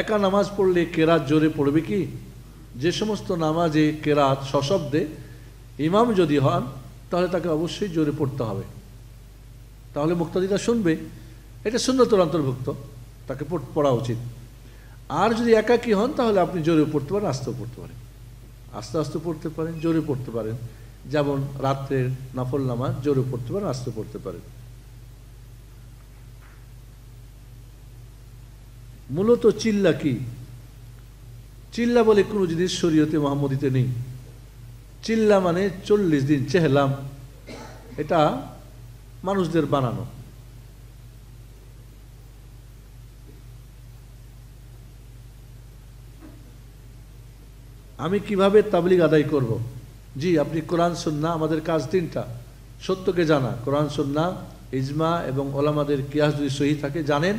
একা নামাজ পড়লে কেরাত জোরে পড়বে কি যে সমস্ত নামাজে কেরাত সশব্দে ইমাম যদি হন তাহলে তাকে অবশ্যই জোরে পড়তে হবে তাহলে মুক্তাদিটা শুনবে এটা শূন্যতর অন্তর্ভুক্ত তাকে পড়া উচিত আর যদি একাকী হন তাহলে আপনি জোরে পড়তে পারেন আস্তেও পড়তে পারেন আস্তে আস্তে পড়তে পারেন জোরে পড়তে পারেন যেমন রাত্রের নফল নামাজ জোরে পড়তে পারেন আস্তে পড়তে পারেন মূলত চিল্লা কি চিল্লা বলে কোনো জিনিস শরীয়তে মহামদিতে নেই চিল্লা মানে চল্লিশ দিন চেহলাম এটা মানুষদের বানানো আমি কিভাবে তাবলিগ আদায় করব। জি আপনি কোরআন সন্না আমাদের কাজ তিনটা সত্যকে জানা কোরআন সন্না ইজমা এবং ওলামাদের কিয়াস যদি সহি থাকে জানেন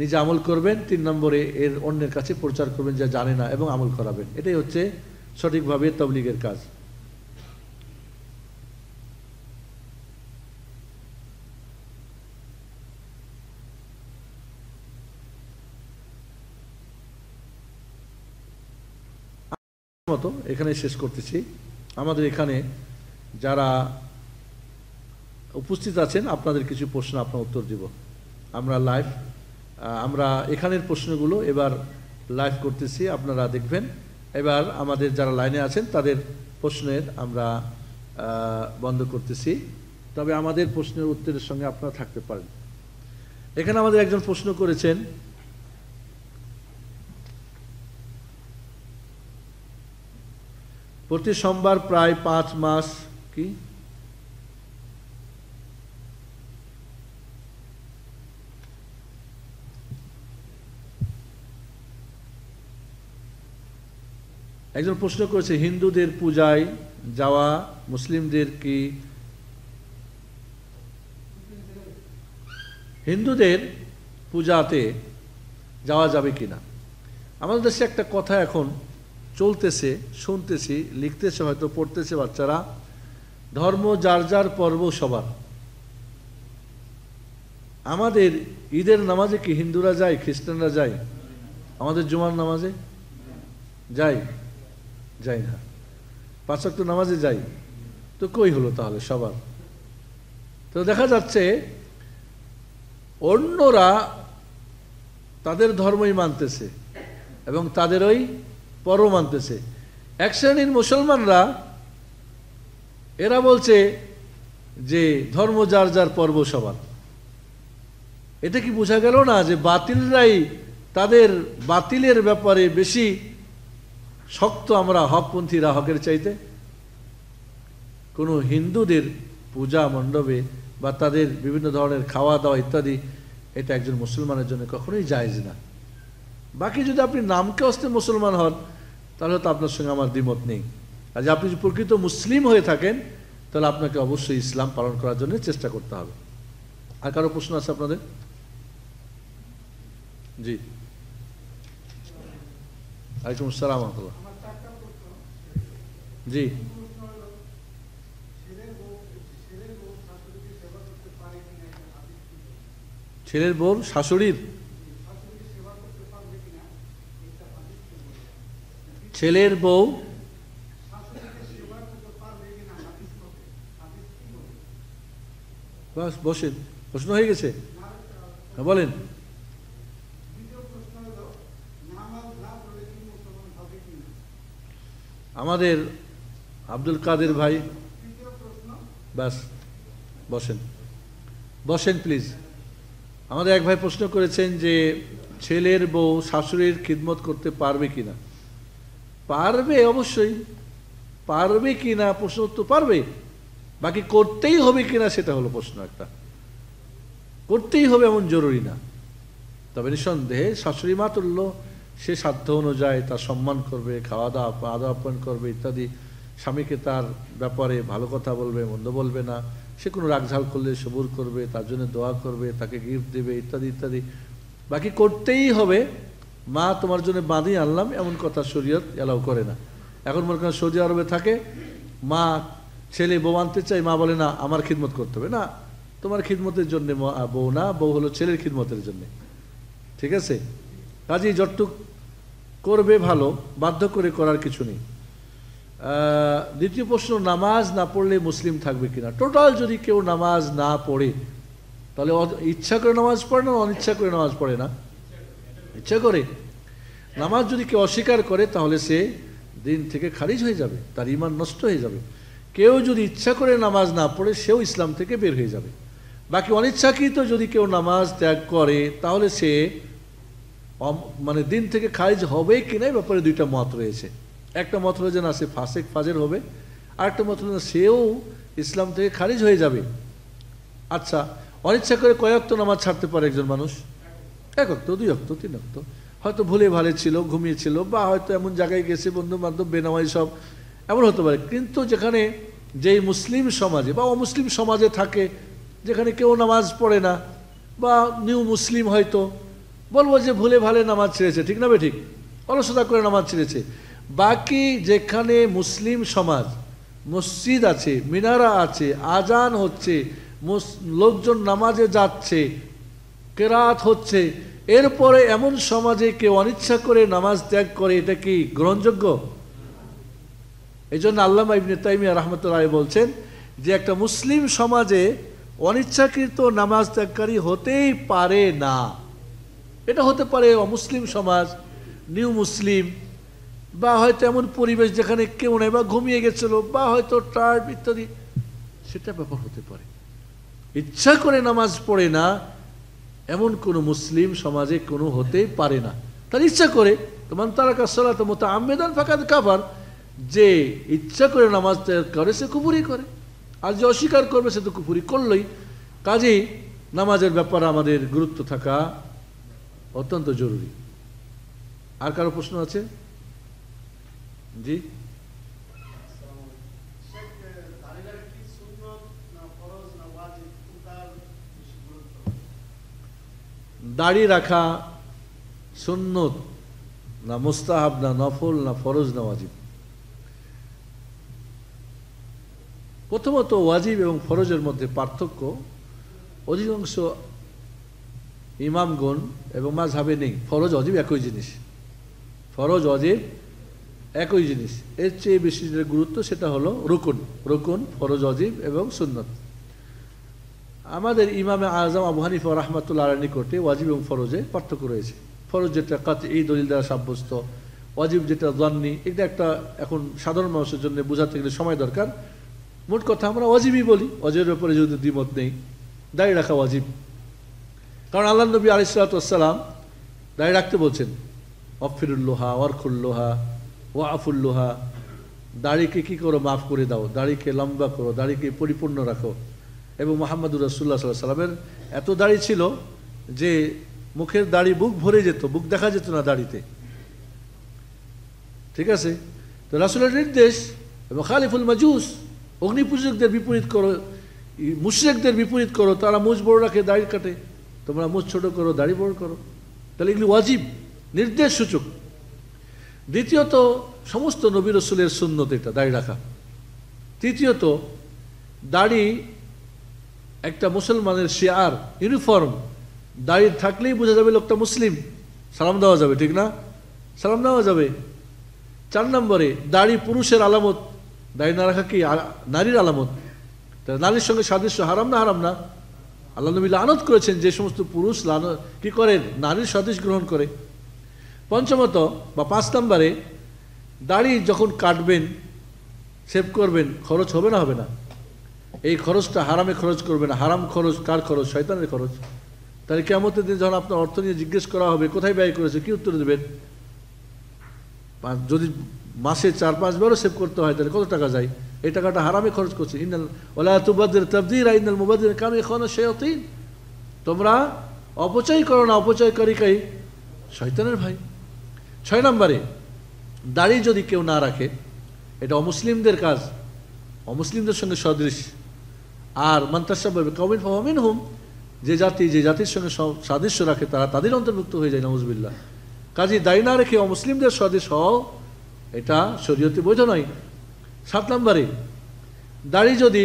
নিজে আমল করবেন তিন নম্বরে এর অন্যের কাছে প্রচার করবেন যা জানে না এবং আমল করাবেন এটাই হচ্ছে সঠিকভাবে তবলিগের কাজ মতো এখানে শেষ করতেছি আমাদের এখানে যারা উপস্থিত আছেন আপনাদের কিছু প্রশ্ন আপনার উত্তর দিব আমরা লাইভ আমরা এখানের প্রশ্নগুলো এবার লাইভ করতেছি আপনারা দেখবেন এবার আমাদের যারা লাইনে আছেন তাদের প্রশ্নের আমরা বন্ধ করতেছি তবে আমাদের প্রশ্নের উত্তরের সঙ্গে আপনারা থাকতে পারেন এখানে আমাদের একজন প্রশ্ন করেছেন প্রতি সোমবার প্রায় পাঁচ মাস কি একজন প্রশ্ন করেছে হিন্দুদের পূজায় যাওয়া মুসলিমদের কি হিন্দুদের পূজাতে যাওয়া যাবে কি না আমাদের দেশে একটা কথা এখন চলতেছে শুনতেছি লিখতেছে হয়তো পড়তেছে বাচ্চারা ধর্ম যার যার পর্ব সবার আমাদের ঈদের নামাজে কি হিন্দুরা যায় খ্রিস্টানরা যায় আমাদের জুমার নামাজে যাই যাই না পাঁচক নামাজে যাই তো কই হলো তাহলে সবার তো দেখা যাচ্ছে অন্যরা তাদের ধর্মই মানতেছে এবং তাদের ওই পর মানতেছে এক শ্রেণীর মুসলমানরা এরা বলছে যে ধর্ম যার যার পর্ব সবার এটা কি বোঝা গেল না যে বাতিলরাই তাদের বাতিলের ব্যাপারে বেশি শক্ত আমরা হকপন্থীরা হকের চাইতে কোনো হিন্দুদের পূজা মণ্ডপে বা তাদের বিভিন্ন ধরনের খাওয়া দাওয়া ইত্যাদি এটা একজন মুসলমানের জন্য কখনোই যায়জ না বাকি যদি আপনি নামকে আসতে মুসলমান হন তাহলে তো আপনার সঙ্গে আমার দ্বিমত নেই যে আপনি যদি প্রকৃত মুসলিম হয়ে থাকেন তাহলে আপনাকে অবশ্যই ইসলাম পালন করার জন্য চেষ্টা করতে হবে আর কারো প্রশ্ন আছে আপনাদের জি আলাইকুম আসসালাম জি ছেলের বোন শাশুড়ির ছেলের বউ বসেন প্রশ্ন হয়ে গেছে হ্যাঁ, বলেন আমাদের আব্দুল কাদের ভাই বাস বসেন বসেন প্লিজ আমাদের এক ভাই প্রশ্ন করেছেন যে ছেলের বউ শাশুড়ির খিদমত করতে পারবে কিনা পারবে অবশ্যই পারবে কি না প্রশ্ন তো পারবে বাকি করতেই হবে কি না সেটা হলো প্রশ্ন একটা করতেই হবে এমন জরুরি না তবে নিঃসন্দেহে শাশুড়ি মা তুল্য সে সাধ্য অনুযায়ী তার সম্মান করবে খাওয়া দাওয়া আদা আপ্যায়ন করবে ইত্যাদি স্বামীকে তার ব্যাপারে ভালো কথা বলবে মন্দ বলবে না সে কোনো রাগঝাল করলে সবুর করবে তার জন্য দোয়া করবে তাকে গিফট দেবে ইত্যাদি ইত্যাদি বাকি করতেই হবে মা তোমার জন্য বাঁধি আনলাম এমন কথা শরীয়ত এলাও করে না এখন মনে করেন সৌদি আরবে থাকে মা ছেলে বউ আনতে চাই মা বলে না আমার খিদমত করতে হবে না তোমার খিদমতের জন্যে বউ না বউ হলো ছেলের খিদমতের জন্যে ঠিক আছে কাজেই যতটুক করবে ভালো বাধ্য করে করার কিছু নেই দ্বিতীয় প্রশ্ন নামাজ না পড়লে মুসলিম থাকবে কিনা টোটাল যদি কেউ নামাজ না পড়ে তাহলে ইচ্ছা করে নামাজ পড়ে না অনিচ্ছা করে নামাজ পড়ে না ইচ্ছা করে নামাজ যদি কেউ অস্বীকার করে তাহলে সে দিন থেকে খারিজ হয়ে যাবে তার ইমান নষ্ট হয়ে যাবে কেউ যদি ইচ্ছা করে নামাজ না পড়ে সেও ইসলাম থেকে বের হয়ে যাবে বাকি অনিচ্ছাকৃত যদি কেউ নামাজ ত্যাগ করে তাহলে সে মানে দিন থেকে খারিজ হবে কি না ব্যাপারে দুইটা মত রয়েছে একটা মত রয়েছে না সে ফাসেক ফাজের হবে আরেকটা মত রয়েছে সেও ইসলাম থেকে খারিজ হয়ে যাবে আচ্ছা অনিচ্ছা করে কয়েক তো নামাজ ছাড়তে পারে একজন মানুষ এক তো দুই অক্ত তিন অক্ত হয়তো ভুলে ভালে ছিল ঘুমিয়েছিল বা হয়তো এমন জায়গায় গেছে বন্ধু বান্ধব বেনামাই সব এমন হতে পারে কিন্তু যেখানে যেই মুসলিম সমাজে বা অমুসলিম সমাজে থাকে যেখানে কেউ নামাজ পড়ে না বা নিউ মুসলিম হয়তো বলবো যে ভুলে ভালে নামাজ ছেড়েছে ঠিক না বে ঠিক অলসতা করে নামাজ ছেড়েছে বাকি যেখানে মুসলিম সমাজ মসজিদ আছে মিনারা আছে আজান হচ্ছে লোকজন নামাজে যাচ্ছে কেরাত হচ্ছে এরপরে এমন সমাজে কেউ অনিচ্ছা করে নামাজ ত্যাগ করে এটা কি গ্রহণযোগ্য এই জন্য আল্লাহ ইবনে তাইমিয়া রহমতুল্লাহ বলছেন যে একটা মুসলিম সমাজে অনিচ্ছাকৃত নামাজ ত্যাগকারী হতেই পারে না এটা হতে পারে অমুসলিম সমাজ নিউ মুসলিম বা হয়তো এমন পরিবেশ যেখানে কেউ নেই বা ঘুমিয়ে গেছিল বা হয়তো টার্ট ইত্যাদি সেটা ব্যাপার হতে পারে ইচ্ছা করে নামাজ পড়ে না এমন কোনো মুসলিম সমাজে কোনো হতেই পারে না তার ইচ্ছা করে তোমার তারা কাসলা তো মতো আমেদান ফাঁকাত কাবার যে ইচ্ছা করে নামাজ করে সে কুপুরি করে আর যে অস্বীকার করবে সে তো কুপুরি করলই কাজেই নামাজের ব্যাপারে আমাদের গুরুত্ব থাকা অত্যন্ত জরুরি আর কারো প্রশ্ন আছে জি দাড়ি রাখা সুন্নত না মুস্তাহাব না নফল না ফরজ না ওয়াজিব প্রথমত ওয়াজিব এবং ফরজের মধ্যে পার্থক্য অধিকাংশ ইমামগণ এবং মাঝহাবে নেই ফরজ অজিব একই জিনিস ফরজ অজীব একই জিনিস এর চেয়ে বেশি যেটা গুরুত্ব সেটা হলো রুকুন রুকুন ফরজ অজীব এবং সুন্নত আমাদের ইমামে আজম আবু হানিফ রহমাতুল্লাহ নিকটে ওয়াজিব এবং ফরজে পার্থক্য রয়েছে ফরজ যেটা কাত এই দলিল দ্বারা সাব্যস্ত ওয়াজিব যেটা জন্নি এটা একটা এখন সাধারণ মানুষের জন্য বোঝাতে গেলে সময় দরকার মোট কথা আমরা ওয়াজিবই বলি ওয়াজিবের ব্যাপারে যদি দ্বিমত নেই দাঁড়িয়ে রাখা ওয়াজিব কারণ আল্লাহ নবী আলিসালাম দাঁড়িয়ে রাখতে বলছেন অফিরুল্লোহা অর্খুল্লোহা ও আফুল্লোহা দাড়িকে কী করো মাফ করে দাও দাড়িকে লম্বা করো দাড়িকে পরিপূর্ণ রাখো এবং মোহাম্মদুর রসুল্লাহ সাল্লাহ সাল্লামের এত দাড়ি ছিল যে মুখের দাড়ি বুক ভরে যেত বুক দেখা যেত না দাড়িতে ঠিক আছে তো রাসুলের নির্দেশ এবং খালিফুল মাজুস অগ্নিপূজকদের বিপরীত করো মুশ্রেকদের বিপরীত করো তারা মুজ বড় রাখে দাড়ি কাটে তোমরা মুজ ছোট করো দাড়ি বড় করো তাহলে এগুলি ওয়াজিব নির্দেশ সূচক দ্বিতীয়ত সমস্ত নবীর রসুলের শূন্যত এটা দাড়ি রাখা তৃতীয়ত দাড়ি একটা মুসলমানের শেয়ার ইউনিফর্ম দাঁড়িয়ে থাকলেই বোঝা যাবে লোকটা মুসলিম সালাম দেওয়া যাবে ঠিক না সালাম দেওয়া যাবে চার নম্বরে দাড়ি পুরুষের আলামত দাড়ি না রাখা কি নারীর আলামত নারীর সঙ্গে সাদৃশ্য হারাম না হারাম না আল্লাহ নবী লানত করেছেন যে সমস্ত পুরুষ লান কি করে নারীর সাদৃশ গ্রহণ করে পঞ্চমত বা পাঁচ নম্বরে দাড়ি যখন কাটবেন সেভ করবেন খরচ হবে না হবে না এই খরচটা হারামে খরচ করবে না হারাম খরচ কার খরচ শয়তানের খরচ তাহলে কেমতের দিন যখন আপনার অর্থ নিয়ে জিজ্ঞেস করা হবে কোথায় ব্যয় করেছে কি উত্তর দেবেন যদি মাসে চার পাঁচবারও সেভ করতে হয় তাহলে কত টাকা যায় এই টাকাটা হারামে খরচ করছে ইন্দাল ওলা তুবাদের তবদির ইন্দাল মুবাদের কারণ এখন অতীন তোমরা অপচয় করো না কাই শয়তানের ভাই ছয় নম্বরে দাড়ি যদি কেউ না রাখে এটা অমুসলিমদের কাজ অমুসলিমদের সঙ্গে সদৃশ আর মান্তাসাবে কবির ফহমিন হুম যে জাতি যে জাতির সঙ্গে সাদৃশ্য রাখে তারা তাদের অন্তর্ভুক্ত হয়ে যায় নজবিল্লা কাজে দায়ী না রেখে অমুসলিমদের স্বাদেশ হও এটা শরীয়তে বৈধ নয় সাত নম্বরে দাড়ি যদি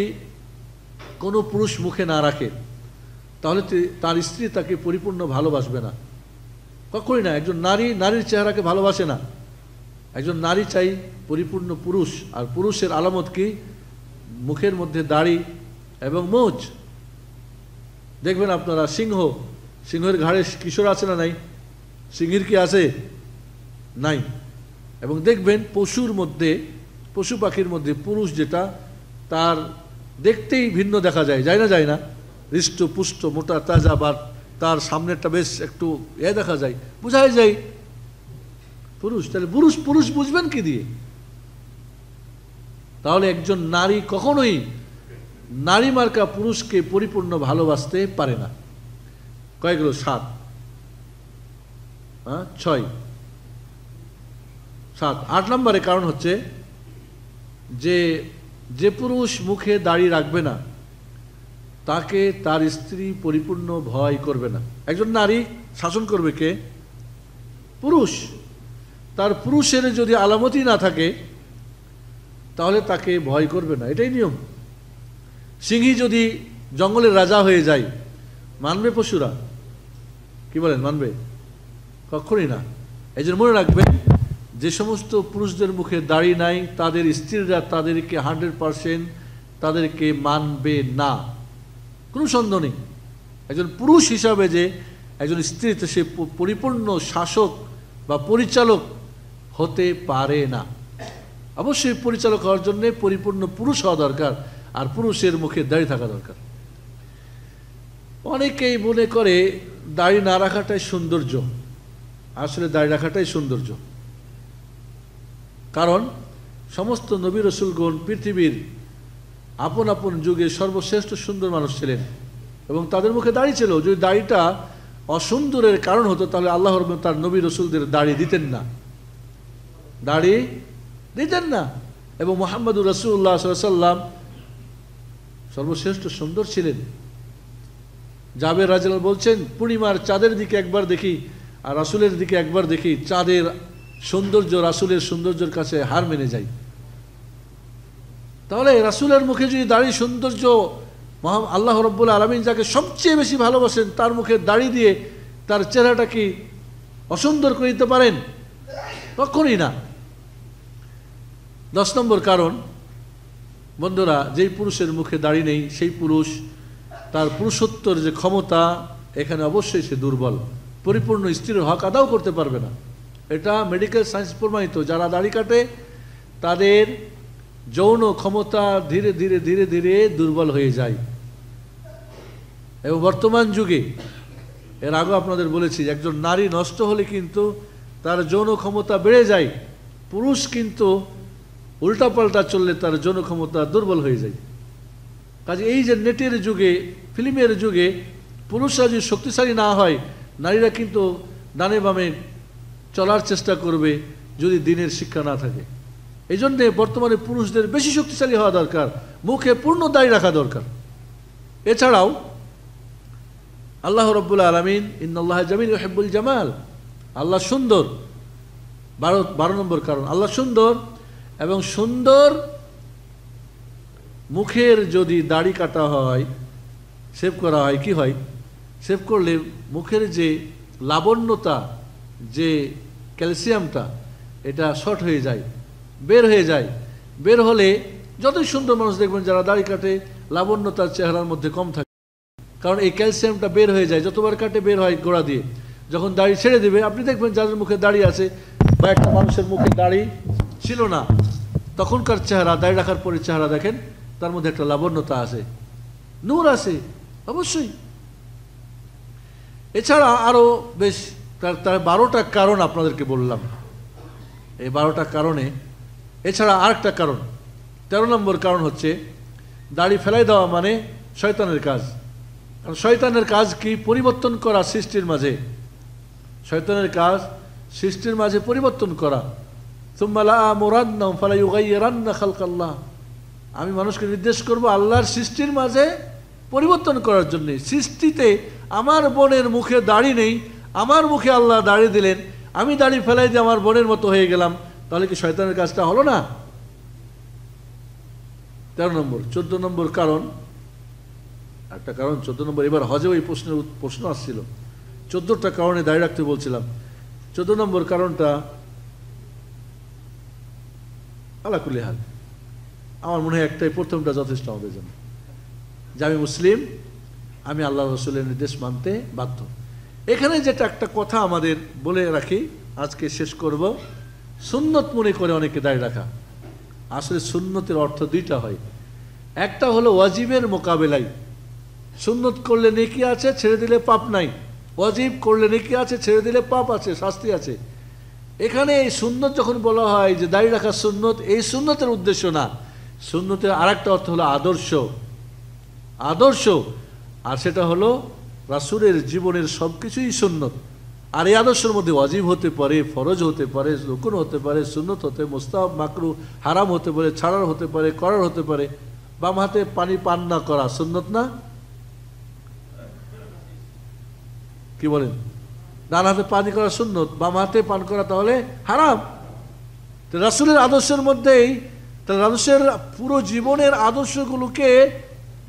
কোনো পুরুষ মুখে না রাখে তাহলে তার স্ত্রী তাকে পরিপূর্ণ ভালোবাসবে না কখনই না একজন নারী নারীর চেহারাকে ভালোবাসে না একজন নারী চাই পরিপূর্ণ পুরুষ আর পুরুষের আলামত কি মুখের মধ্যে দাড়ি এবং মৌজ দেখবেন আপনারা সিংহ সিংহের ঘাড়ে কিশোর আছে না নাই সিংহের কি আছে নাই এবং দেখবেন পশুর মধ্যে পশু পাখির মধ্যে পুরুষ যেটা তার দেখতেই ভিন্ন দেখা যায় যায় না যায় না হৃষ্ট পুষ্ট মোটা তাজা বা তার সামনেরটা বেশ একটু এ দেখা যায় বোঝাই যায় পুরুষ তাহলে পুরুষ পুরুষ বুঝবেন কি দিয়ে তাহলে একজন নারী কখনোই নারী মার্কা পুরুষকে পরিপূর্ণ ভালোবাসতে পারে না কয়েকগুলো সাত হ্যাঁ ছয় সাত আট নম্বরের কারণ হচ্ছে যে যে পুরুষ মুখে দাড়ি রাখবে না তাকে তার স্ত্রী পরিপূর্ণ ভয় করবে না একজন নারী শাসন করবে কে পুরুষ তার পুরুষের যদি আলামতি না থাকে তাহলে তাকে ভয় করবে না এটাই নিয়ম সিংহী যদি জঙ্গলের রাজা হয়ে যায় মানবে পশুরা কি বলেন মানবে কখনই না এই জন্য মনে রাখবেন যে সমস্ত পুরুষদের মুখে দাড়ি নাই তাদের স্ত্রীরা তাদেরকে হান্ড্রেড পারসেন্ট তাদেরকে মানবে না কোনো সন্দেহ নেই একজন পুরুষ হিসাবে যে একজন স্ত্রী সে পরিপূর্ণ শাসক বা পরিচালক হতে পারে না অবশ্যই পরিচালক হওয়ার জন্যে পরিপূর্ণ পুরুষ হওয়া দরকার আর পুরুষের মুখে দাড়ি থাকা দরকার অনেকেই মনে করে দাড়ি না রাখাটাই সৌন্দর্য আসলে দাড়ি রাখাটাই সৌন্দর্য কারণ সমস্ত নবী রসুলগণ পৃথিবীর আপন আপন যুগে সর্বশ্রেষ্ঠ সুন্দর মানুষ ছিলেন এবং তাদের মুখে দাড়ি ছিল যদি দাড়িটা অসুন্দরের কারণ হতো তাহলে আল্লাহর তার নবী রসুলদের দাড়ি দিতেন না দাড়ি দিতেন না এবং মোহাম্মদুর রসুল্লাহ সাল্লাম সর্বশ্রেষ্ঠ সুন্দর ছিলেন জাবের রাজাল বলছেন পূর্ণিমার চাঁদের দিকে একবার দেখি আর রাসুলের দিকে একবার দেখি চাঁদের সৌন্দর্য রাসুলের সৌন্দর্যের কাছে হার মেনে যাই তাহলে রাসুলের মুখে যদি দাড়ি সৌন্দর্য মহা আল্লাহ রব্বুল আলমিন যাকে সবচেয়ে বেশি ভালোবাসেন তার মুখে দাড়ি দিয়ে তার চেহারাটা কি অসুন্দর করে দিতে পারেন তখনই না দশ নম্বর কারণ বন্ধুরা যেই পুরুষের মুখে দাড়ি নেই সেই পুরুষ তার পুরুষত্বর যে ক্ষমতা এখানে অবশ্যই সে দুর্বল পরিপূর্ণ স্ত্রীর হক আদাও করতে পারবে না এটা মেডিকেল সায়েন্স প্রমাণিত যারা দাড়ি কাটে তাদের যৌন ক্ষমতা ধীরে ধীরে ধীরে ধীরে দুর্বল হয়ে যায় এবং বর্তমান যুগে এর আগে আপনাদের বলেছি একজন নারী নষ্ট হলে কিন্তু তার যৌন ক্ষমতা বেড়ে যায় পুরুষ কিন্তু উল্টাপাল্টা চললে তার জনক্ষমতা দুর্বল হয়ে যায় কাজে এই যে নেটের যুগে ফিল্মের যুগে পুরুষরা যদি শক্তিশালী না হয় নারীরা কিন্তু ডানে বামে চলার চেষ্টা করবে যদি দিনের শিক্ষা না থাকে এই জন্যে বর্তমানে পুরুষদের বেশি শক্তিশালী হওয়া দরকার মুখে পূর্ণ দায়ী রাখা দরকার এছাড়াও আল্লাহ রব্বুল আলমিন ইন্দাল্লাহ জামিন হেব্বুল জামাল আল্লাহ সুন্দর বারো বারো নম্বর কারণ আল্লাহ সুন্দর এবং সুন্দর মুখের যদি দাড়ি কাটা হয় সেভ করা হয় কি হয় সেভ করলে মুখের যে লাবণ্যতা যে ক্যালসিয়ামটা এটা শর্ট হয়ে যায় বের হয়ে যায় বের হলে যতই সুন্দর মানুষ দেখবেন যারা দাড়ি কাটে লাবণ্যতার চেহারার মধ্যে কম থাকে কারণ এই ক্যালসিয়ামটা বের হয়ে যায় যতবার কাটে বের হয় গোড়া দিয়ে যখন দাড়ি ছেড়ে দেবে আপনি দেখবেন যাদের মুখে দাড়ি আছে বা একটা মানুষের মুখে দাড়ি ছিল না তখনকার চেহারা দায় রাখার পরে চেহারা দেখেন তার মধ্যে একটা লাবণ্যতা আছে নূর আছে অবশ্যই এছাড়া আরও বেশ তার তার বারোটা কারণ আপনাদেরকে বললাম এই বারোটা কারণে এছাড়া আর একটা কারণ তেরো নম্বর কারণ হচ্ছে দাড়ি ফেলাই দেওয়া মানে শয়তানের কাজ কারণ শয়তানের কাজ কি পরিবর্তন করা সৃষ্টির মাঝে শয়তানের কাজ সৃষ্টির মাঝে পরিবর্তন করা আমি মানুষকে নির্দেশ করব আল্লাহর সৃষ্টির মাঝে পরিবর্তন করার জন্য সৃষ্টিতে আমার বোনের মুখে দাড়ি নেই আমার মুখে আল্লাহ দাড়ি দিলেন আমি দাড়ি ফেলাই দিয়ে আমার বোনের মতো হয়ে গেলাম তাহলে কি শয়তানের কাজটা হলো না তেরো নম্বর চোদ্দ নম্বর কারণ একটা কারণ চোদ্দ নম্বর এবার হজে ওই প্রশ্নের প্রশ্ন আসছিল চোদ্দটা কারণে দাঁড়িয়ে রাখতে বলছিলাম চোদ্দ নম্বর কারণটা আলাকুল্লি হাল আমার মনে হয় একটাই প্রথমটা যথেষ্ট হবে যেন যে আমি মুসলিম আমি আল্লাহ রসুলের নির্দেশ মানতে বাধ্য এখানে যেটা একটা কথা আমাদের বলে রাখি আজকে শেষ করব সুন্নত মনে করে অনেকে দায় রাখা আসলে সুন্নতের অর্থ দুইটা হয় একটা হলো ওয়াজিবের মোকাবেলায় সুন্নত করলে নেকি আছে ছেড়ে দিলে পাপ নাই ওয়াজিব করলে নেকি আছে ছেড়ে দিলে পাপ আছে শাস্তি আছে এখানে এই সুন্নত যখন বলা হয় যে দাড়ি রাখা সুন্নত এই সুন্নতের উদ্দেশ্য না সুন্নতের আর একটা অর্থ হলো আদর্শ আদর্শ আর সেটা হলো রাসুরের জীবনের সব কিছুই সুন্নত আর এই আদর্শের মধ্যে অজীব হতে পারে ফরজ হতে পারে লকুন হতে পারে সুন্নত হতে মোস্তাব মাকরু হারাম হতে পারে ছাড়ার হতে পারে করার হতে পারে বাম হাতে পানি পান না করা সুন্নত না কি বলেন ডান হাতে পানি করা শূন্য বাম হাতে পান করা তাহলে হারাম তো রাসুলের আদর্শের মধ্যেই তাহলে রাসুলের পুরো জীবনের আদর্শগুলোকে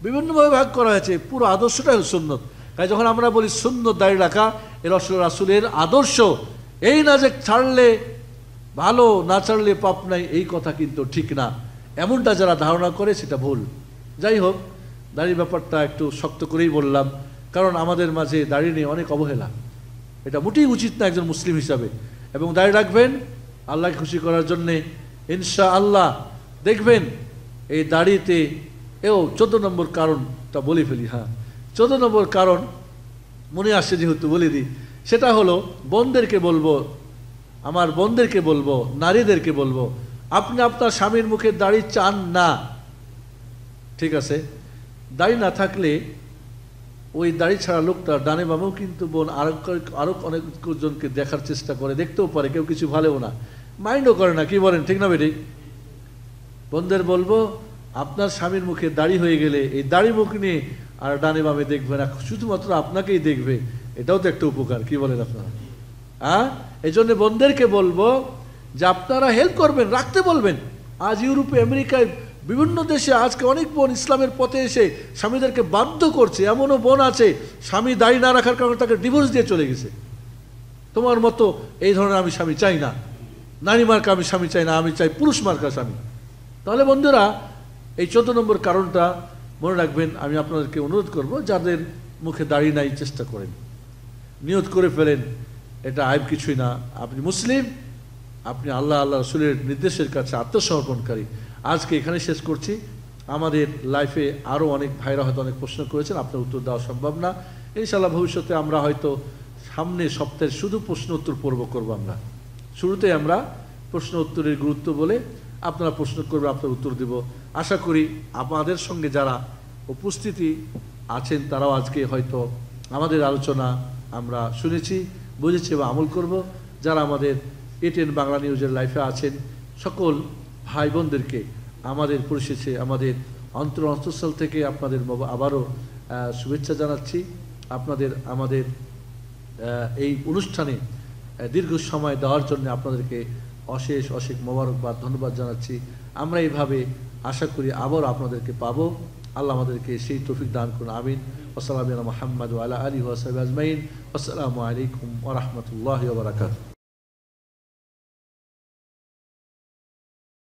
বিভিন্নভাবে ভাগ করা হয়েছে পুরো আদর্শটাই সুন্নত তাই যখন আমরা বলি সুন্নত দাঁড়িয়ে রাখা এর আসলে রাসুলের আদর্শ এই না যে ছাড়লে ভালো না ছাড়লে পাপ নাই এই কথা কিন্তু ঠিক না এমনটা যারা ধারণা করে সেটা ভুল যাই হোক দাড়ির ব্যাপারটা একটু শক্ত করেই বললাম কারণ আমাদের মাঝে দাড়ি নিয়ে অনেক অবহেলা এটা মোটেই উচিত না একজন মুসলিম হিসাবে এবং দায় রাখবেন আল্লাহকে খুশি করার জন্যে ইনশা আল্লাহ দেখবেন এই দাড়িতে এও চোদ্দ নম্বর কারণটা বলে ফেলি হ্যাঁ চোদ্দ নম্বর কারণ মনে আসছে যেহেতু বলে দিই সেটা হলো বোনদেরকে বলবো আমার বোনদেরকে বলবো নারীদেরকে বলবো আপনি আপনার স্বামীর মুখে দাড়ি চান না ঠিক আছে দাড়ি না থাকলে ওই দাড়ি ছাড়া লোকটা ডানে বামেও কিন্তু বোন আরো আরও অনেকজনকে দেখার চেষ্টা করে দেখতেও পারে কেউ কিছু ভালেও না মাইন্ডও করে না কি বলেন ঠিক না বেটি বোনদের বলবো আপনার স্বামীর মুখে দাড়ি হয়ে গেলে এই দাড়ি মুখ নিয়ে আর ডানে বামে দেখবে না শুধুমাত্র আপনাকেই দেখবে এটাও তো একটা উপকার কি বলেন আপনারা হ্যাঁ এই জন্য বোনদেরকে বলবো যে আপনারা হেল্প করবেন রাখতে বলবেন আজ ইউরোপে আমেরিকায় বিভিন্ন দেশে আজকে অনেক বোন ইসলামের পথে এসে স্বামীদেরকে বাধ্য করছে এমনও বোন আছে স্বামী দাড়ি না রাখার কারণে তাকে ডিভোর্স দিয়ে চলে গেছে তোমার মতো এই ধরনের আমি স্বামী চাই না নারী মার্কা আমি স্বামী চাই না আমি চাই পুরুষ মার্কা স্বামী তাহলে বন্ধুরা এই চোদ্দ নম্বর কারণটা মনে রাখবেন আমি আপনাদেরকে অনুরোধ করব যাদের মুখে দাড়ি নাই চেষ্টা করেন নিয়ত করে ফেলেন এটা আইব কিছুই না আপনি মুসলিম আপনি আল্লাহ আল্লাহ রসুলের নির্দেশের কাছে আত্মসমর্পণকারী আজকে এখানে শেষ করছি আমাদের লাইফে আরও অনেক ভাইরা হয়তো অনেক প্রশ্ন করেছেন আপনার উত্তর দেওয়া সম্ভব না ইনশাল্লাহ ভবিষ্যতে আমরা হয়তো সামনে সপ্তাহের শুধু প্রশ্ন উত্তর পর্ব করবো আমরা শুরুতে আমরা প্রশ্ন উত্তরের গুরুত্ব বলে আপনারা প্রশ্ন করবে আপনার উত্তর দেব আশা করি আমাদের সঙ্গে যারা উপস্থিতি আছেন তারাও আজকে হয়তো আমাদের আলোচনা আমরা শুনেছি বুঝেছি বা আমল করব যারা আমাদের এটিএন বাংলা নিউজের লাইফে আছেন সকল ভাই বোনদেরকে আমাদের পরিশেষে আমাদের অন্তর অন্তঃস্থল থেকে আপনাদের আবারও শুভেচ্ছা জানাচ্ছি আপনাদের আমাদের এই অনুষ্ঠানে দীর্ঘ সময় দেওয়ার জন্য আপনাদেরকে অশেষ অশেষ মোবারকবাদ ধন্যবাদ জানাচ্ছি আমরা এইভাবে আশা করি আবার আপনাদেরকে পাবো আল্লাহ আমাদেরকে সেই তফিক দান করুন আমিন ওসালাম মোহাম্মদ আলা আলী ওসাইব আজমাইন আসসালামু আলাইকুম ওরহমতুল্লাহ বারাকাতু